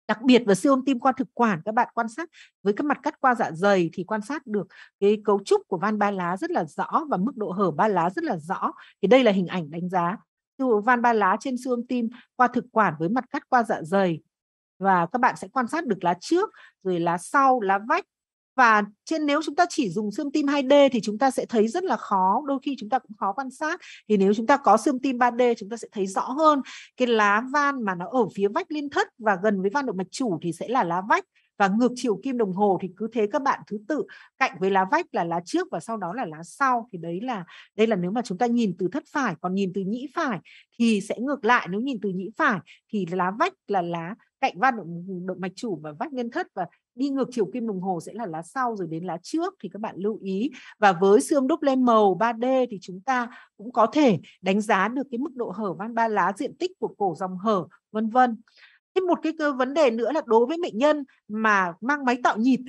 đặc biệt và siêu âm tim qua thực quản các bạn quan sát với các mặt cắt qua dạ dày thì quan sát được cái cấu trúc của van ba lá rất là rõ và mức độ hở ba lá rất là rõ thì đây là hình ảnh đánh giá dụ van ba lá trên xương tim qua thực quản với mặt cắt qua dạ dày và các bạn sẽ quan sát được lá trước rồi lá sau lá vách và trên nếu chúng ta chỉ dùng xương tim 2D thì chúng ta sẽ thấy rất là khó đôi khi chúng ta cũng khó quan sát thì nếu chúng ta có xương tim 3D chúng ta sẽ thấy rõ hơn cái lá van mà nó ở phía vách liên thất và gần với van động mạch chủ thì sẽ là lá vách và ngược chiều kim đồng hồ thì cứ thế các bạn thứ tự cạnh với lá vách là lá trước và sau đó là lá sau thì đấy là đây là nếu mà chúng ta nhìn từ thất phải còn nhìn từ nhĩ phải thì sẽ ngược lại nếu nhìn từ nhĩ phải thì lá vách là lá cạnh van động, động mạch chủ và vách nhân thất và đi ngược chiều kim đồng hồ sẽ là lá sau rồi đến lá trước thì các bạn lưu ý và với xương đúc lên màu 3D thì chúng ta cũng có thể đánh giá được cái mức độ hở van ba lá diện tích của cổ dòng hở vân vân Thế một cái vấn đề nữa là đối với bệnh nhân mà mang máy tạo nhịp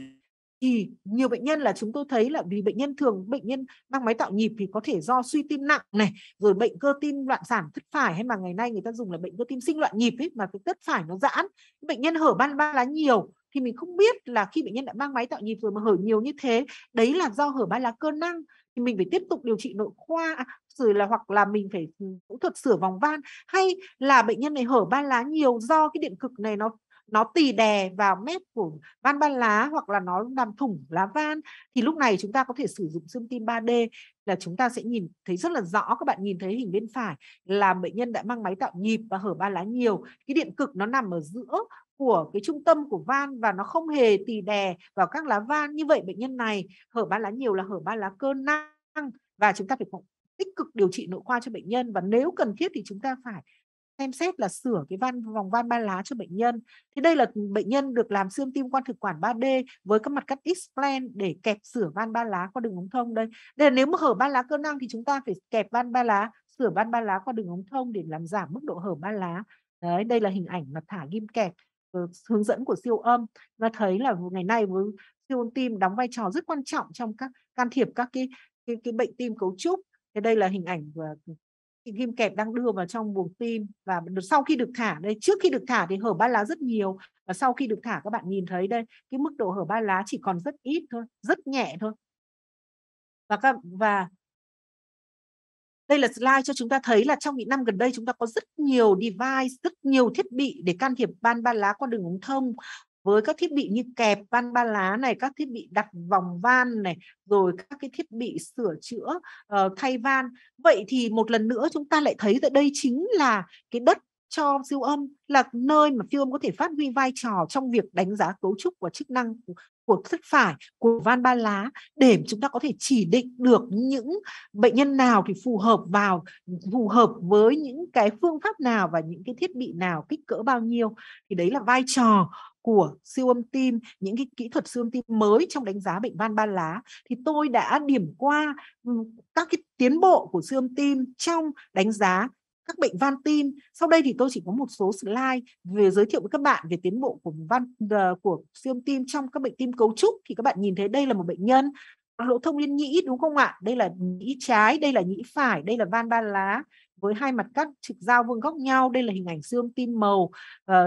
thì nhiều bệnh nhân là chúng tôi thấy là vì bệnh nhân thường bệnh nhân mang máy tạo nhịp thì có thể do suy tim nặng này rồi bệnh cơ tim loạn sản thất phải hay mà ngày nay người ta dùng là bệnh cơ tim sinh loạn nhịp ấy mà cái thất phải nó giãn bệnh nhân hở ban ba lá nhiều thì mình không biết là khi bệnh nhân đã mang máy tạo nhịp rồi mà hở nhiều như thế đấy là do hở ba lá cơ năng thì mình phải tiếp tục điều trị nội khoa à, rồi là hoặc là mình phải ừ, phẫu thuật sửa vòng van hay là bệnh nhân này hở ba lá nhiều do cái điện cực này nó nó tì đè vào mép của van ba lá hoặc là nó làm thủng lá van thì lúc này chúng ta có thể sử dụng siêu tim 3D là chúng ta sẽ nhìn thấy rất là rõ các bạn nhìn thấy hình bên phải là bệnh nhân đã mang máy tạo nhịp và hở ba lá nhiều cái điện cực nó nằm ở giữa của cái trung tâm của van và nó không hề tì đè vào các lá van như vậy bệnh nhân này hở ba lá nhiều là hở ba lá cơ năng và chúng ta phải tích cực điều trị nội khoa cho bệnh nhân và nếu cần thiết thì chúng ta phải xem xét là sửa cái van vòng van ba lá cho bệnh nhân. Thì đây là bệnh nhân được làm siêu tim quan thực quản 3D với các mặt cắt X-plan để kẹp sửa van ba lá qua đường ống thông đây. Đây là nếu mà hở ba lá cơ năng thì chúng ta phải kẹp van ba lá, sửa van ba lá qua đường ống thông để làm giảm mức độ hở ba lá. Đấy, đây là hình ảnh mà thả ghim kẹp ờ, hướng dẫn của siêu âm và thấy là ngày nay với siêu âm tim đóng vai trò rất quan trọng trong các can thiệp các cái cái, cái bệnh tim cấu trúc Thế đây là hình ảnh của ghim kẹp đang đưa vào trong buồng tim và sau khi được thả đây trước khi được thả thì hở ba lá rất nhiều và sau khi được thả các bạn nhìn thấy đây cái mức độ hở ba lá chỉ còn rất ít thôi rất nhẹ thôi và các và đây là slide cho chúng ta thấy là trong những năm gần đây chúng ta có rất nhiều device, rất nhiều thiết bị để can thiệp ban ba lá qua đường ống thông với các thiết bị như kẹp van ba lá này các thiết bị đặt vòng van này rồi các cái thiết bị sửa chữa uh, thay van vậy thì một lần nữa chúng ta lại thấy tại đây chính là cái đất cho siêu âm là nơi mà siêu âm có thể phát huy vai trò trong việc đánh giá cấu trúc và chức năng của thất phải của van ba lá để chúng ta có thể chỉ định được những bệnh nhân nào thì phù hợp vào phù hợp với những cái phương pháp nào và những cái thiết bị nào kích cỡ bao nhiêu thì đấy là vai trò của siêu âm tim, những cái kỹ thuật siêu âm tim mới trong đánh giá bệnh van ba lá thì tôi đã điểm qua các cái tiến bộ của siêu âm tim trong đánh giá các bệnh van tim. Sau đây thì tôi chỉ có một số slide về giới thiệu với các bạn về tiến bộ của van ờ, của siêu âm tim trong các bệnh tim cấu trúc thì các bạn nhìn thấy đây là một bệnh nhân lỗ thông liên nhĩ đúng không ạ? Đây là nhĩ trái, đây là nhĩ phải, đây là van ba lá, với hai mặt cắt trực giao vuông góc nhau đây là hình ảnh siêu âm tim màu ờ,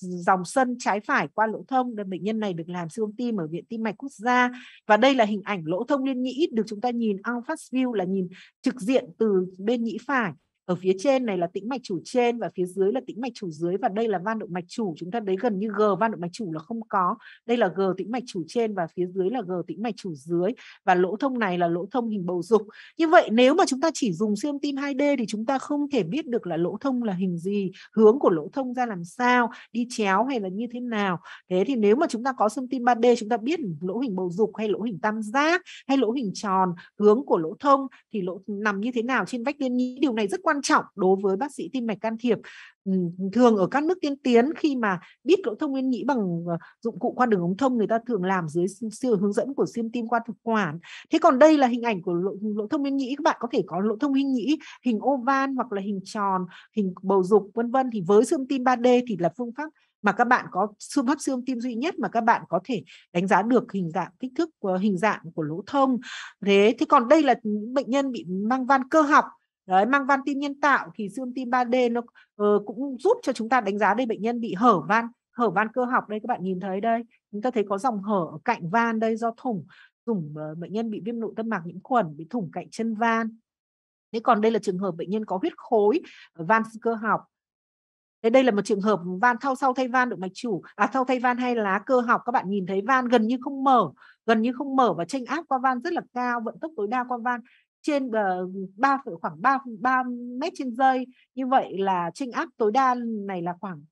dòng sân trái phải qua lỗ thông Đơn bệnh nhân này được làm siêu âm tim ở viện tim mạch quốc gia và đây là hình ảnh lỗ thông liên nhĩ được chúng ta nhìn fast view là nhìn trực diện từ bên nhĩ phải ở phía trên này là tĩnh mạch chủ trên và phía dưới là tĩnh mạch chủ dưới và đây là van động mạch chủ chúng ta thấy gần như g van động mạch chủ là không có đây là g tĩnh mạch chủ trên và phía dưới là g tĩnh mạch chủ dưới và lỗ thông này là lỗ thông hình bầu dục như vậy nếu mà chúng ta chỉ dùng siêu âm tim 2D thì chúng ta không thể biết được là lỗ thông là hình gì hướng của lỗ thông ra làm sao đi chéo hay là như thế nào thế thì nếu mà chúng ta có siêu âm tim 3D chúng ta biết lỗ hình bầu dục hay lỗ hình tam giác hay lỗ hình tròn hướng của lỗ thông thì lỗ nằm như thế nào trên vách liên nhĩ điều này rất quan trọng đối với bác sĩ tim mạch can thiệp thường ở các nước tiên tiến khi mà biết lỗ thông nguyên nhĩ bằng ờ, dụng cụ qua đường ống thông người ta thường làm dưới sự hướng dẫn của siêu tim qua thực quản thế còn đây là hình ảnh của lỗ, lỗ thông nguyên nhĩ các bạn có thể có lỗ thông nguyên nhĩ hình oval hoặc là hình tròn hình bầu dục vân vân thì với xương tim 3D thì là phương pháp mà các bạn có xương hấp xương tim duy nhất mà các bạn có thể đánh giá được hình dạng kích thước của ờ, hình dạng của lỗ thông thế thì còn đây là những bệnh nhân bị mang van cơ học Đấy, mang van tim nhân tạo thì siêu tim 3D nó uh, cũng giúp cho chúng ta đánh giá đây bệnh nhân bị hở van hở van cơ học đây các bạn nhìn thấy đây chúng ta thấy có dòng hở ở cạnh van đây do thủng thủng uh, bệnh nhân bị viêm nội tâm mạc nhiễm khuẩn bị thủng cạnh chân van thế còn đây là trường hợp bệnh nhân có huyết khối van cơ học Thế đây là một trường hợp van thao sau thay van động mạch chủ, à thao thay van hay lá cơ học các bạn nhìn thấy van gần như không mở, gần như không mở và tranh áp qua van rất là cao, vận tốc tối đa qua van trên uh, 3 khoảng 3 3 mét trên giây như vậy là trinh áp tối đa này là khoảng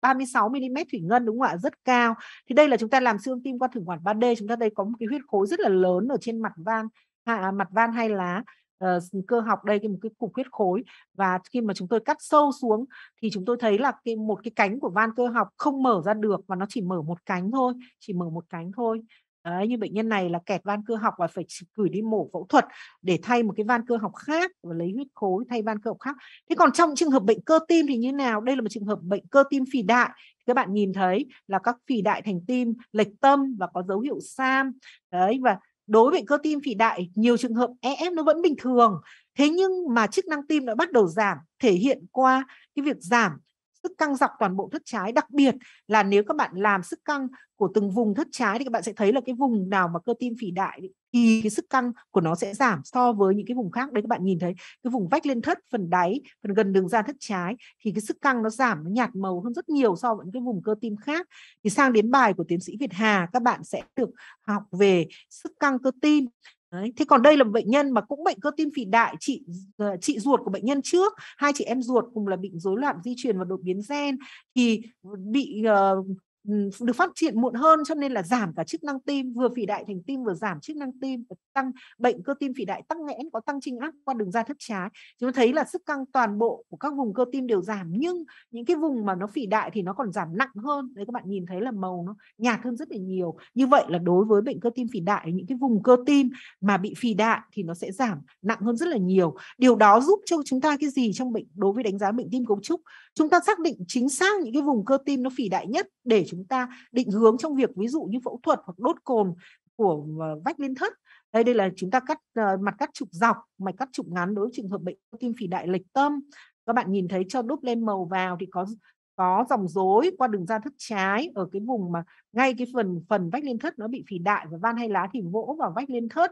36 mm thủy ngân đúng không ạ? Rất cao. Thì đây là chúng ta làm siêu âm tim qua thử quản 3D, chúng ta đây có một cái huyết khối rất là lớn ở trên mặt van à, mặt van hay lá uh, cơ học đây cái một cái cục huyết khối và khi mà chúng tôi cắt sâu xuống thì chúng tôi thấy là cái một cái cánh của van cơ học không mở ra được và nó chỉ mở một cánh thôi, chỉ mở một cánh thôi. Đấy, như bệnh nhân này là kẹt van cơ học và phải gửi đi mổ phẫu thuật để thay một cái van cơ học khác và lấy huyết khối thay van cơ học khác. Thế còn trong trường hợp bệnh cơ tim thì như nào? Đây là một trường hợp bệnh cơ tim phì đại. Các bạn nhìn thấy là các phì đại thành tim lệch tâm và có dấu hiệu sam. Đấy và đối với bệnh cơ tim phì đại nhiều trường hợp EF nó vẫn bình thường thế nhưng mà chức năng tim đã bắt đầu giảm thể hiện qua cái việc giảm sức căng dọc toàn bộ thất trái đặc biệt là nếu các bạn làm sức căng của từng vùng thất trái thì các bạn sẽ thấy là cái vùng nào mà cơ tim phỉ đại thì cái sức căng của nó sẽ giảm so với những cái vùng khác đấy các bạn nhìn thấy cái vùng vách lên thất phần đáy phần gần đường ra thất trái thì cái sức căng nó giảm nó nhạt màu hơn rất nhiều so với những cái vùng cơ tim khác thì sang đến bài của tiến sĩ Việt Hà các bạn sẽ được học về sức căng cơ tim Đấy. Thế còn đây là bệnh nhân mà cũng bệnh cơ tim phì đại chị ờ, chị ruột của bệnh nhân trước hai chị em ruột cùng là bị rối loạn di truyền và đột biến gen thì bị uh, được phát triển muộn hơn cho nên là giảm cả chức năng tim vừa phì đại thành tim vừa giảm chức năng tim tăng bệnh cơ tim phì đại tăng nghẽn có tăng trinh áp qua đường da thất trái chúng ta thấy là sức căng toàn bộ của các vùng cơ tim đều giảm nhưng những cái vùng mà nó phì đại thì nó còn giảm nặng hơn đấy các bạn nhìn thấy là màu nó nhạt hơn rất là nhiều như vậy là đối với bệnh cơ tim phì đại những cái vùng cơ tim mà bị phì đại thì nó sẽ giảm nặng hơn rất là nhiều điều đó giúp cho chúng ta cái gì trong bệnh đối với đánh giá bệnh tim cấu trúc chúng ta xác định chính xác những cái vùng cơ tim nó phì đại nhất để chúng ta định hướng trong việc ví dụ như phẫu thuật hoặc đốt cồn của ờ, vách liên thất đây đây là chúng ta cắt uh, mặt cắt trục dọc mạch cắt trục ngắn đối với trường hợp bệnh cơ tim phì đại lệch tâm các bạn nhìn thấy cho đốt lên màu vào thì có có dòng rối qua đường da thất trái ở cái vùng mà ngay cái phần phần vách liên thất nó bị phì đại và van hay lá thì vỗ vào vách liên thất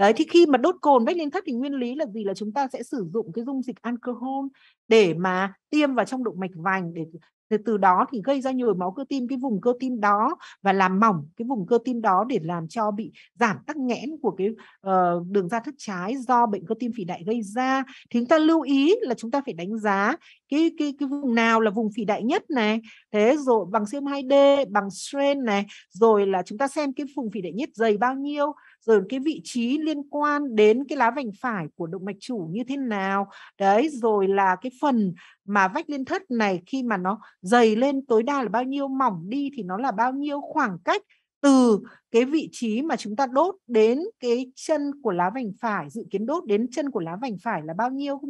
đấy thì khi mà đốt cồn bách liên thất thì nguyên lý là gì là chúng ta sẽ sử dụng cái dung dịch alcohol để mà tiêm vào trong động mạch vành để từ, từ đó thì gây ra nhồi máu cơ tim cái vùng cơ tim đó và làm mỏng cái vùng cơ tim đó để làm cho bị giảm tắc nghẽn của cái uh, đường ra thất trái do bệnh cơ tim phì đại gây ra thì chúng ta lưu ý là chúng ta phải đánh giá cái cái cái vùng nào là vùng phì đại nhất này thế rồi bằng siêu 2D bằng strain này rồi là chúng ta xem cái vùng phì đại nhất dày bao nhiêu rồi cái vị trí liên quan đến cái lá vành phải của động mạch chủ như thế nào đấy rồi là cái phần mà vách liên thất này khi mà nó dày lên tối đa là bao nhiêu mỏng đi thì nó là bao nhiêu khoảng cách từ cái vị trí mà chúng ta đốt đến cái chân của lá vành phải dự kiến đốt đến chân của lá vành phải là bao nhiêu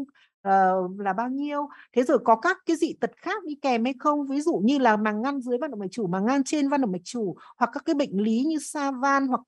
uh, là bao nhiêu thế rồi có các cái dị tật khác đi kèm hay không ví dụ như là màng ngăn dưới van động mạch chủ màng ngăn trên van động mạch chủ hoặc các cái bệnh lý như sa van hoặc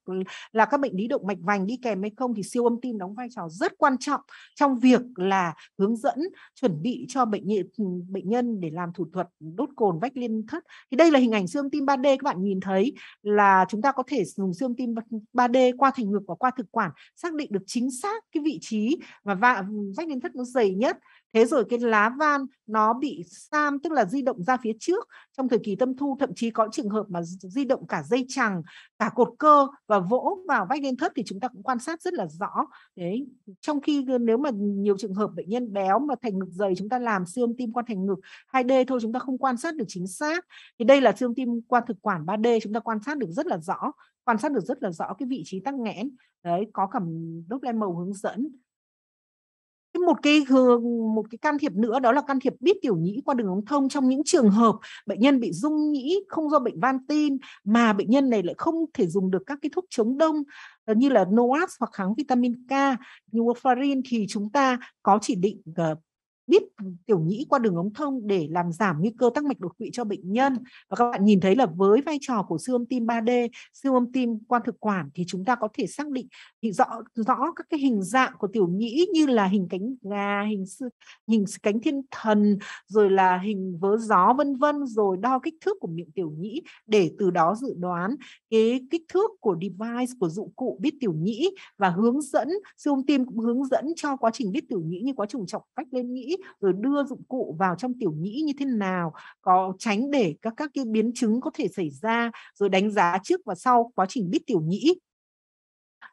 là các bệnh lý động mạch vành đi kèm hay không thì siêu âm tim đóng vai trò rất quan trọng trong việc là hướng dẫn chuẩn bị cho bệnh nhân ừ, bệnh nhân để làm thủ thuật đốt cồn vách liên thất thì đây là hình ảnh siêu âm tim 3D các bạn nhìn thấy là chúng ta có thể dùng siêu âm tim 3D qua thành ngực và qua thực quản xác định được chính xác cái vị trí và vách liên thất nó dày nhất thế rồi cái lá van nó bị sam tức là di động ra phía trước trong thời kỳ tâm thu thậm chí có trường hợp mà di động cả dây chằng cả cột cơ và vỗ vào vách lên thất thì chúng ta cũng quan sát rất là rõ đấy trong khi nếu mà nhiều trường hợp bệnh nhân béo mà thành ngực dày chúng ta làm siêu âm tim qua thành ngực 2D thôi chúng ta không quan sát được chính xác thì đây là siêu âm tim qua thực quản 3D chúng ta quan sát được rất là rõ quan sát được rất là rõ cái vị trí tắc nghẽn đấy có cả đốt len màu hướng dẫn một cái một cái can thiệp nữa đó là can thiệp biết tiểu nhĩ qua đường ống thông trong những trường hợp bệnh nhân bị dung nhĩ không do bệnh van tim mà bệnh nhân này lại không thể dùng được các cái thuốc chống đông ờ, như là NOAS hoặc kháng vitamin K, Nurofarin thì chúng ta có chỉ định ờ, đít tiểu ừ, nhĩ qua đường ống thông để làm giảm nguy cơ tắc mạch đột quỵ cho bệnh nhân và các bạn nhìn thấy là với vai trò của siêu âm tim 3D siêu âm tim quan thực quản thì chúng ta có thể xác định thì rõ rõ các cái hình dạng của tiểu nhĩ như là hình cánh gà hình hình cánh thiên thần rồi là hình vớ gió vân vân rồi đo kích thước của miệng tiểu nhĩ để từ đó dự đoán cái kích thước của device của dụng cụ biết tiểu nhĩ và hướng dẫn siêu âm tim cũng hướng dẫn cho quá trình biết tiểu nhĩ như quá trình chọc cách lên nhĩ rồi đưa dụng cụ vào trong tiểu nhĩ như thế nào có tránh để các các cái biến chứng có thể xảy ra rồi đánh giá trước và sau quá trình bít tiểu nhĩ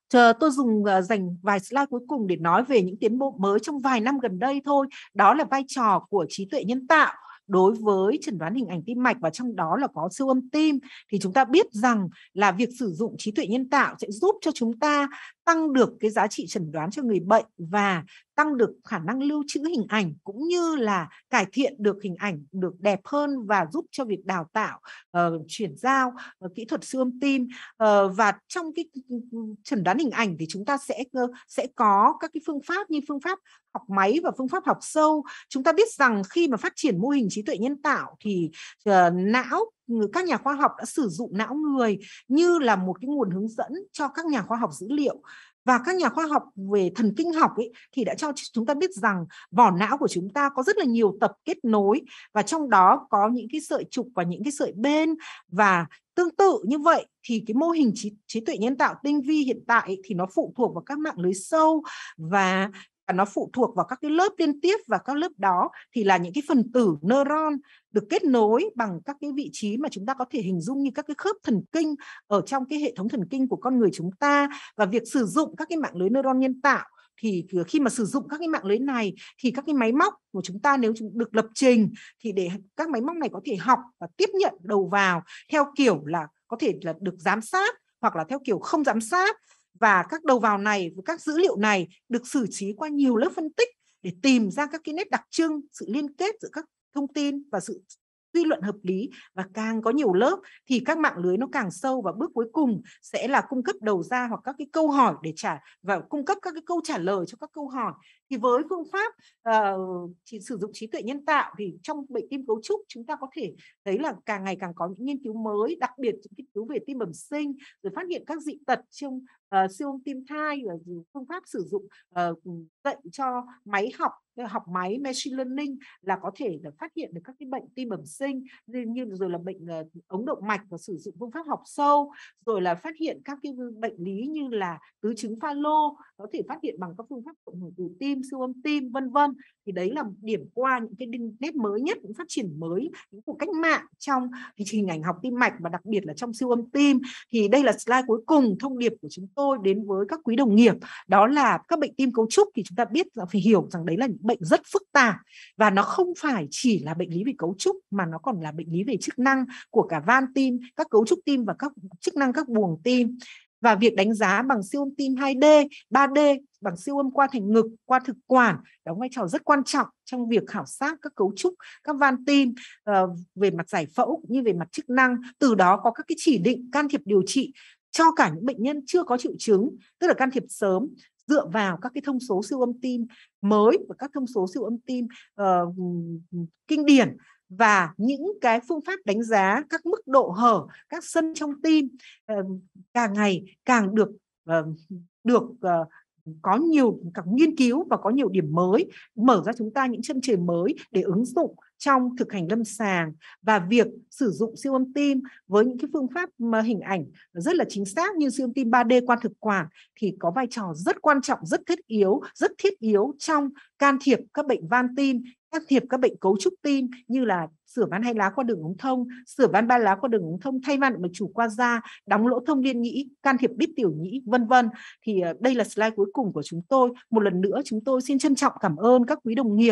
Chờ tôi dùng uh, dành vài slide cuối cùng để nói về những tiến bộ mới trong vài năm gần đây thôi. Đó là vai trò của trí tuệ nhân tạo đối với chẩn đoán hình ảnh tim mạch và trong đó là có siêu âm tim thì chúng ta biết rằng là việc sử dụng trí tuệ nhân tạo sẽ giúp cho chúng ta tăng được cái giá trị chẩn đoán cho người bệnh và tăng được khả năng lưu trữ hình ảnh cũng như là cải thiện được hình ảnh được đẹp hơn và giúp cho việc đào tạo uh, chuyển giao uh, kỹ thuật siêu âm tim uh, và trong cái ừ, ừ, ừ, chẩn đoán hình ảnh thì chúng ta sẽ uh, sẽ có các cái phương pháp như phương pháp học máy và phương pháp học sâu chúng ta biết rằng khi mà phát triển mô hình trí tuệ nhân tạo thì uh, não các nhà khoa học đã sử dụng não người như là một cái nguồn hướng dẫn cho các nhà khoa học dữ liệu và các nhà khoa học về thần kinh học ấy thì đã cho chúng ta biết rằng vỏ não của chúng ta có rất là nhiều tập kết nối và trong đó có những cái sợi trục và những cái sợi bên và tương tự như vậy thì cái mô hình trí, trí tuệ nhân tạo tinh vi hiện tại thì nó phụ thuộc vào các mạng lưới sâu và nó phụ thuộc vào các cái lớp liên tiếp và các lớp đó thì là những cái phần tử neuron được kết nối bằng các cái vị trí mà chúng ta có thể hình dung như các cái khớp thần kinh ở trong cái hệ thống thần kinh của con người chúng ta và việc sử dụng các cái mạng lưới neuron nhân tạo thì khi mà sử dụng các cái mạng lưới này thì các cái máy móc của chúng ta nếu chúng được lập trình thì để các máy móc này có thể học và tiếp nhận đầu vào theo kiểu là có thể là được giám sát hoặc là theo kiểu không giám sát và các đầu vào này với các dữ liệu này được xử trí qua nhiều lớp phân tích để tìm ra các cái nét đặc trưng, sự liên kết giữa các thông tin và sự suy luận hợp lý và càng có nhiều lớp thì các mạng lưới nó càng sâu và bước cuối cùng sẽ là cung cấp đầu ra hoặc các cái câu hỏi để trả và cung cấp các cái câu trả lời cho các câu hỏi thì với phương pháp uh, sử dụng trí tuệ nhân tạo thì trong bệnh tim cấu trúc chúng ta có thể thấy là càng ngày càng có những nghiên cứu mới đặc biệt những nghiên cứu về tim bẩm sinh rồi phát hiện các dị tật trong uh, siêu âm tim thai và phương pháp sử dụng uh, dạy cho máy học học máy machine learning là có thể là phát hiện được các cái bệnh tim bẩm sinh như, như rồi là bệnh uh, ống động mạch và sử dụng phương pháp học sâu rồi là phát hiện các cái bệnh lý như là tứ chứng pha lô có thể phát hiện bằng các phương pháp cộng hưởng từ tim tim siêu âm tim vân vân thì đấy là điểm qua những cái nét mới nhất những phát triển mới những cuộc cách mạng trong hình ảnh học tim mạch và đặc biệt là trong siêu âm tim thì đây là slide cuối cùng thông điệp của chúng tôi đến với các quý đồng nghiệp đó là các bệnh tim cấu trúc thì chúng ta biết là phải hiểu rằng đấy là những bệnh rất phức tạp và nó không phải chỉ là bệnh lý về cấu trúc mà nó còn là bệnh lý về chức năng của cả van tim các cấu trúc tim và các chức năng các buồng tim và việc đánh giá bằng siêu âm tim 2D, 3D bằng siêu âm qua thành ngực, qua thực quản đóng vai trò rất quan trọng trong việc khảo sát các cấu trúc, các van tim uh, về mặt giải phẫu cũng như về mặt chức năng. Từ đó có các cái chỉ định can thiệp điều trị cho cả những bệnh nhân chưa có triệu chứng, tức là can thiệp sớm dựa vào các cái thông số siêu âm tim mới và các thông số siêu âm tim uh, kinh điển và những cái phương pháp đánh giá các mức độ hở các sân trong tim càng ngày càng được được ờ, có nhiều các nghiên cứu và có nhiều điểm mới mở ra chúng ta những chân trời mới để ứng dụng trong thực hành lâm sàng và việc sử dụng siêu âm tim với những cái phương pháp mà hình ảnh rất là chính xác như siêu âm tim 3D qua thực quản thì có vai trò rất quan trọng, rất thiết yếu, rất thiết yếu trong can thiệp các bệnh van tim can thiệp các bệnh cấu trúc tim như là sửa van hai lá qua đường ống thông, sửa van ba lá qua đường ống thông, thay van mạch chủ qua da, đóng lỗ thông liên nhĩ, can thiệp bít tiểu nhĩ, vân vân. Thì ờ, đây là slide cuối cùng của chúng tôi. Một lần nữa chúng tôi xin trân trọng cảm ơn các quý đồng nghiệp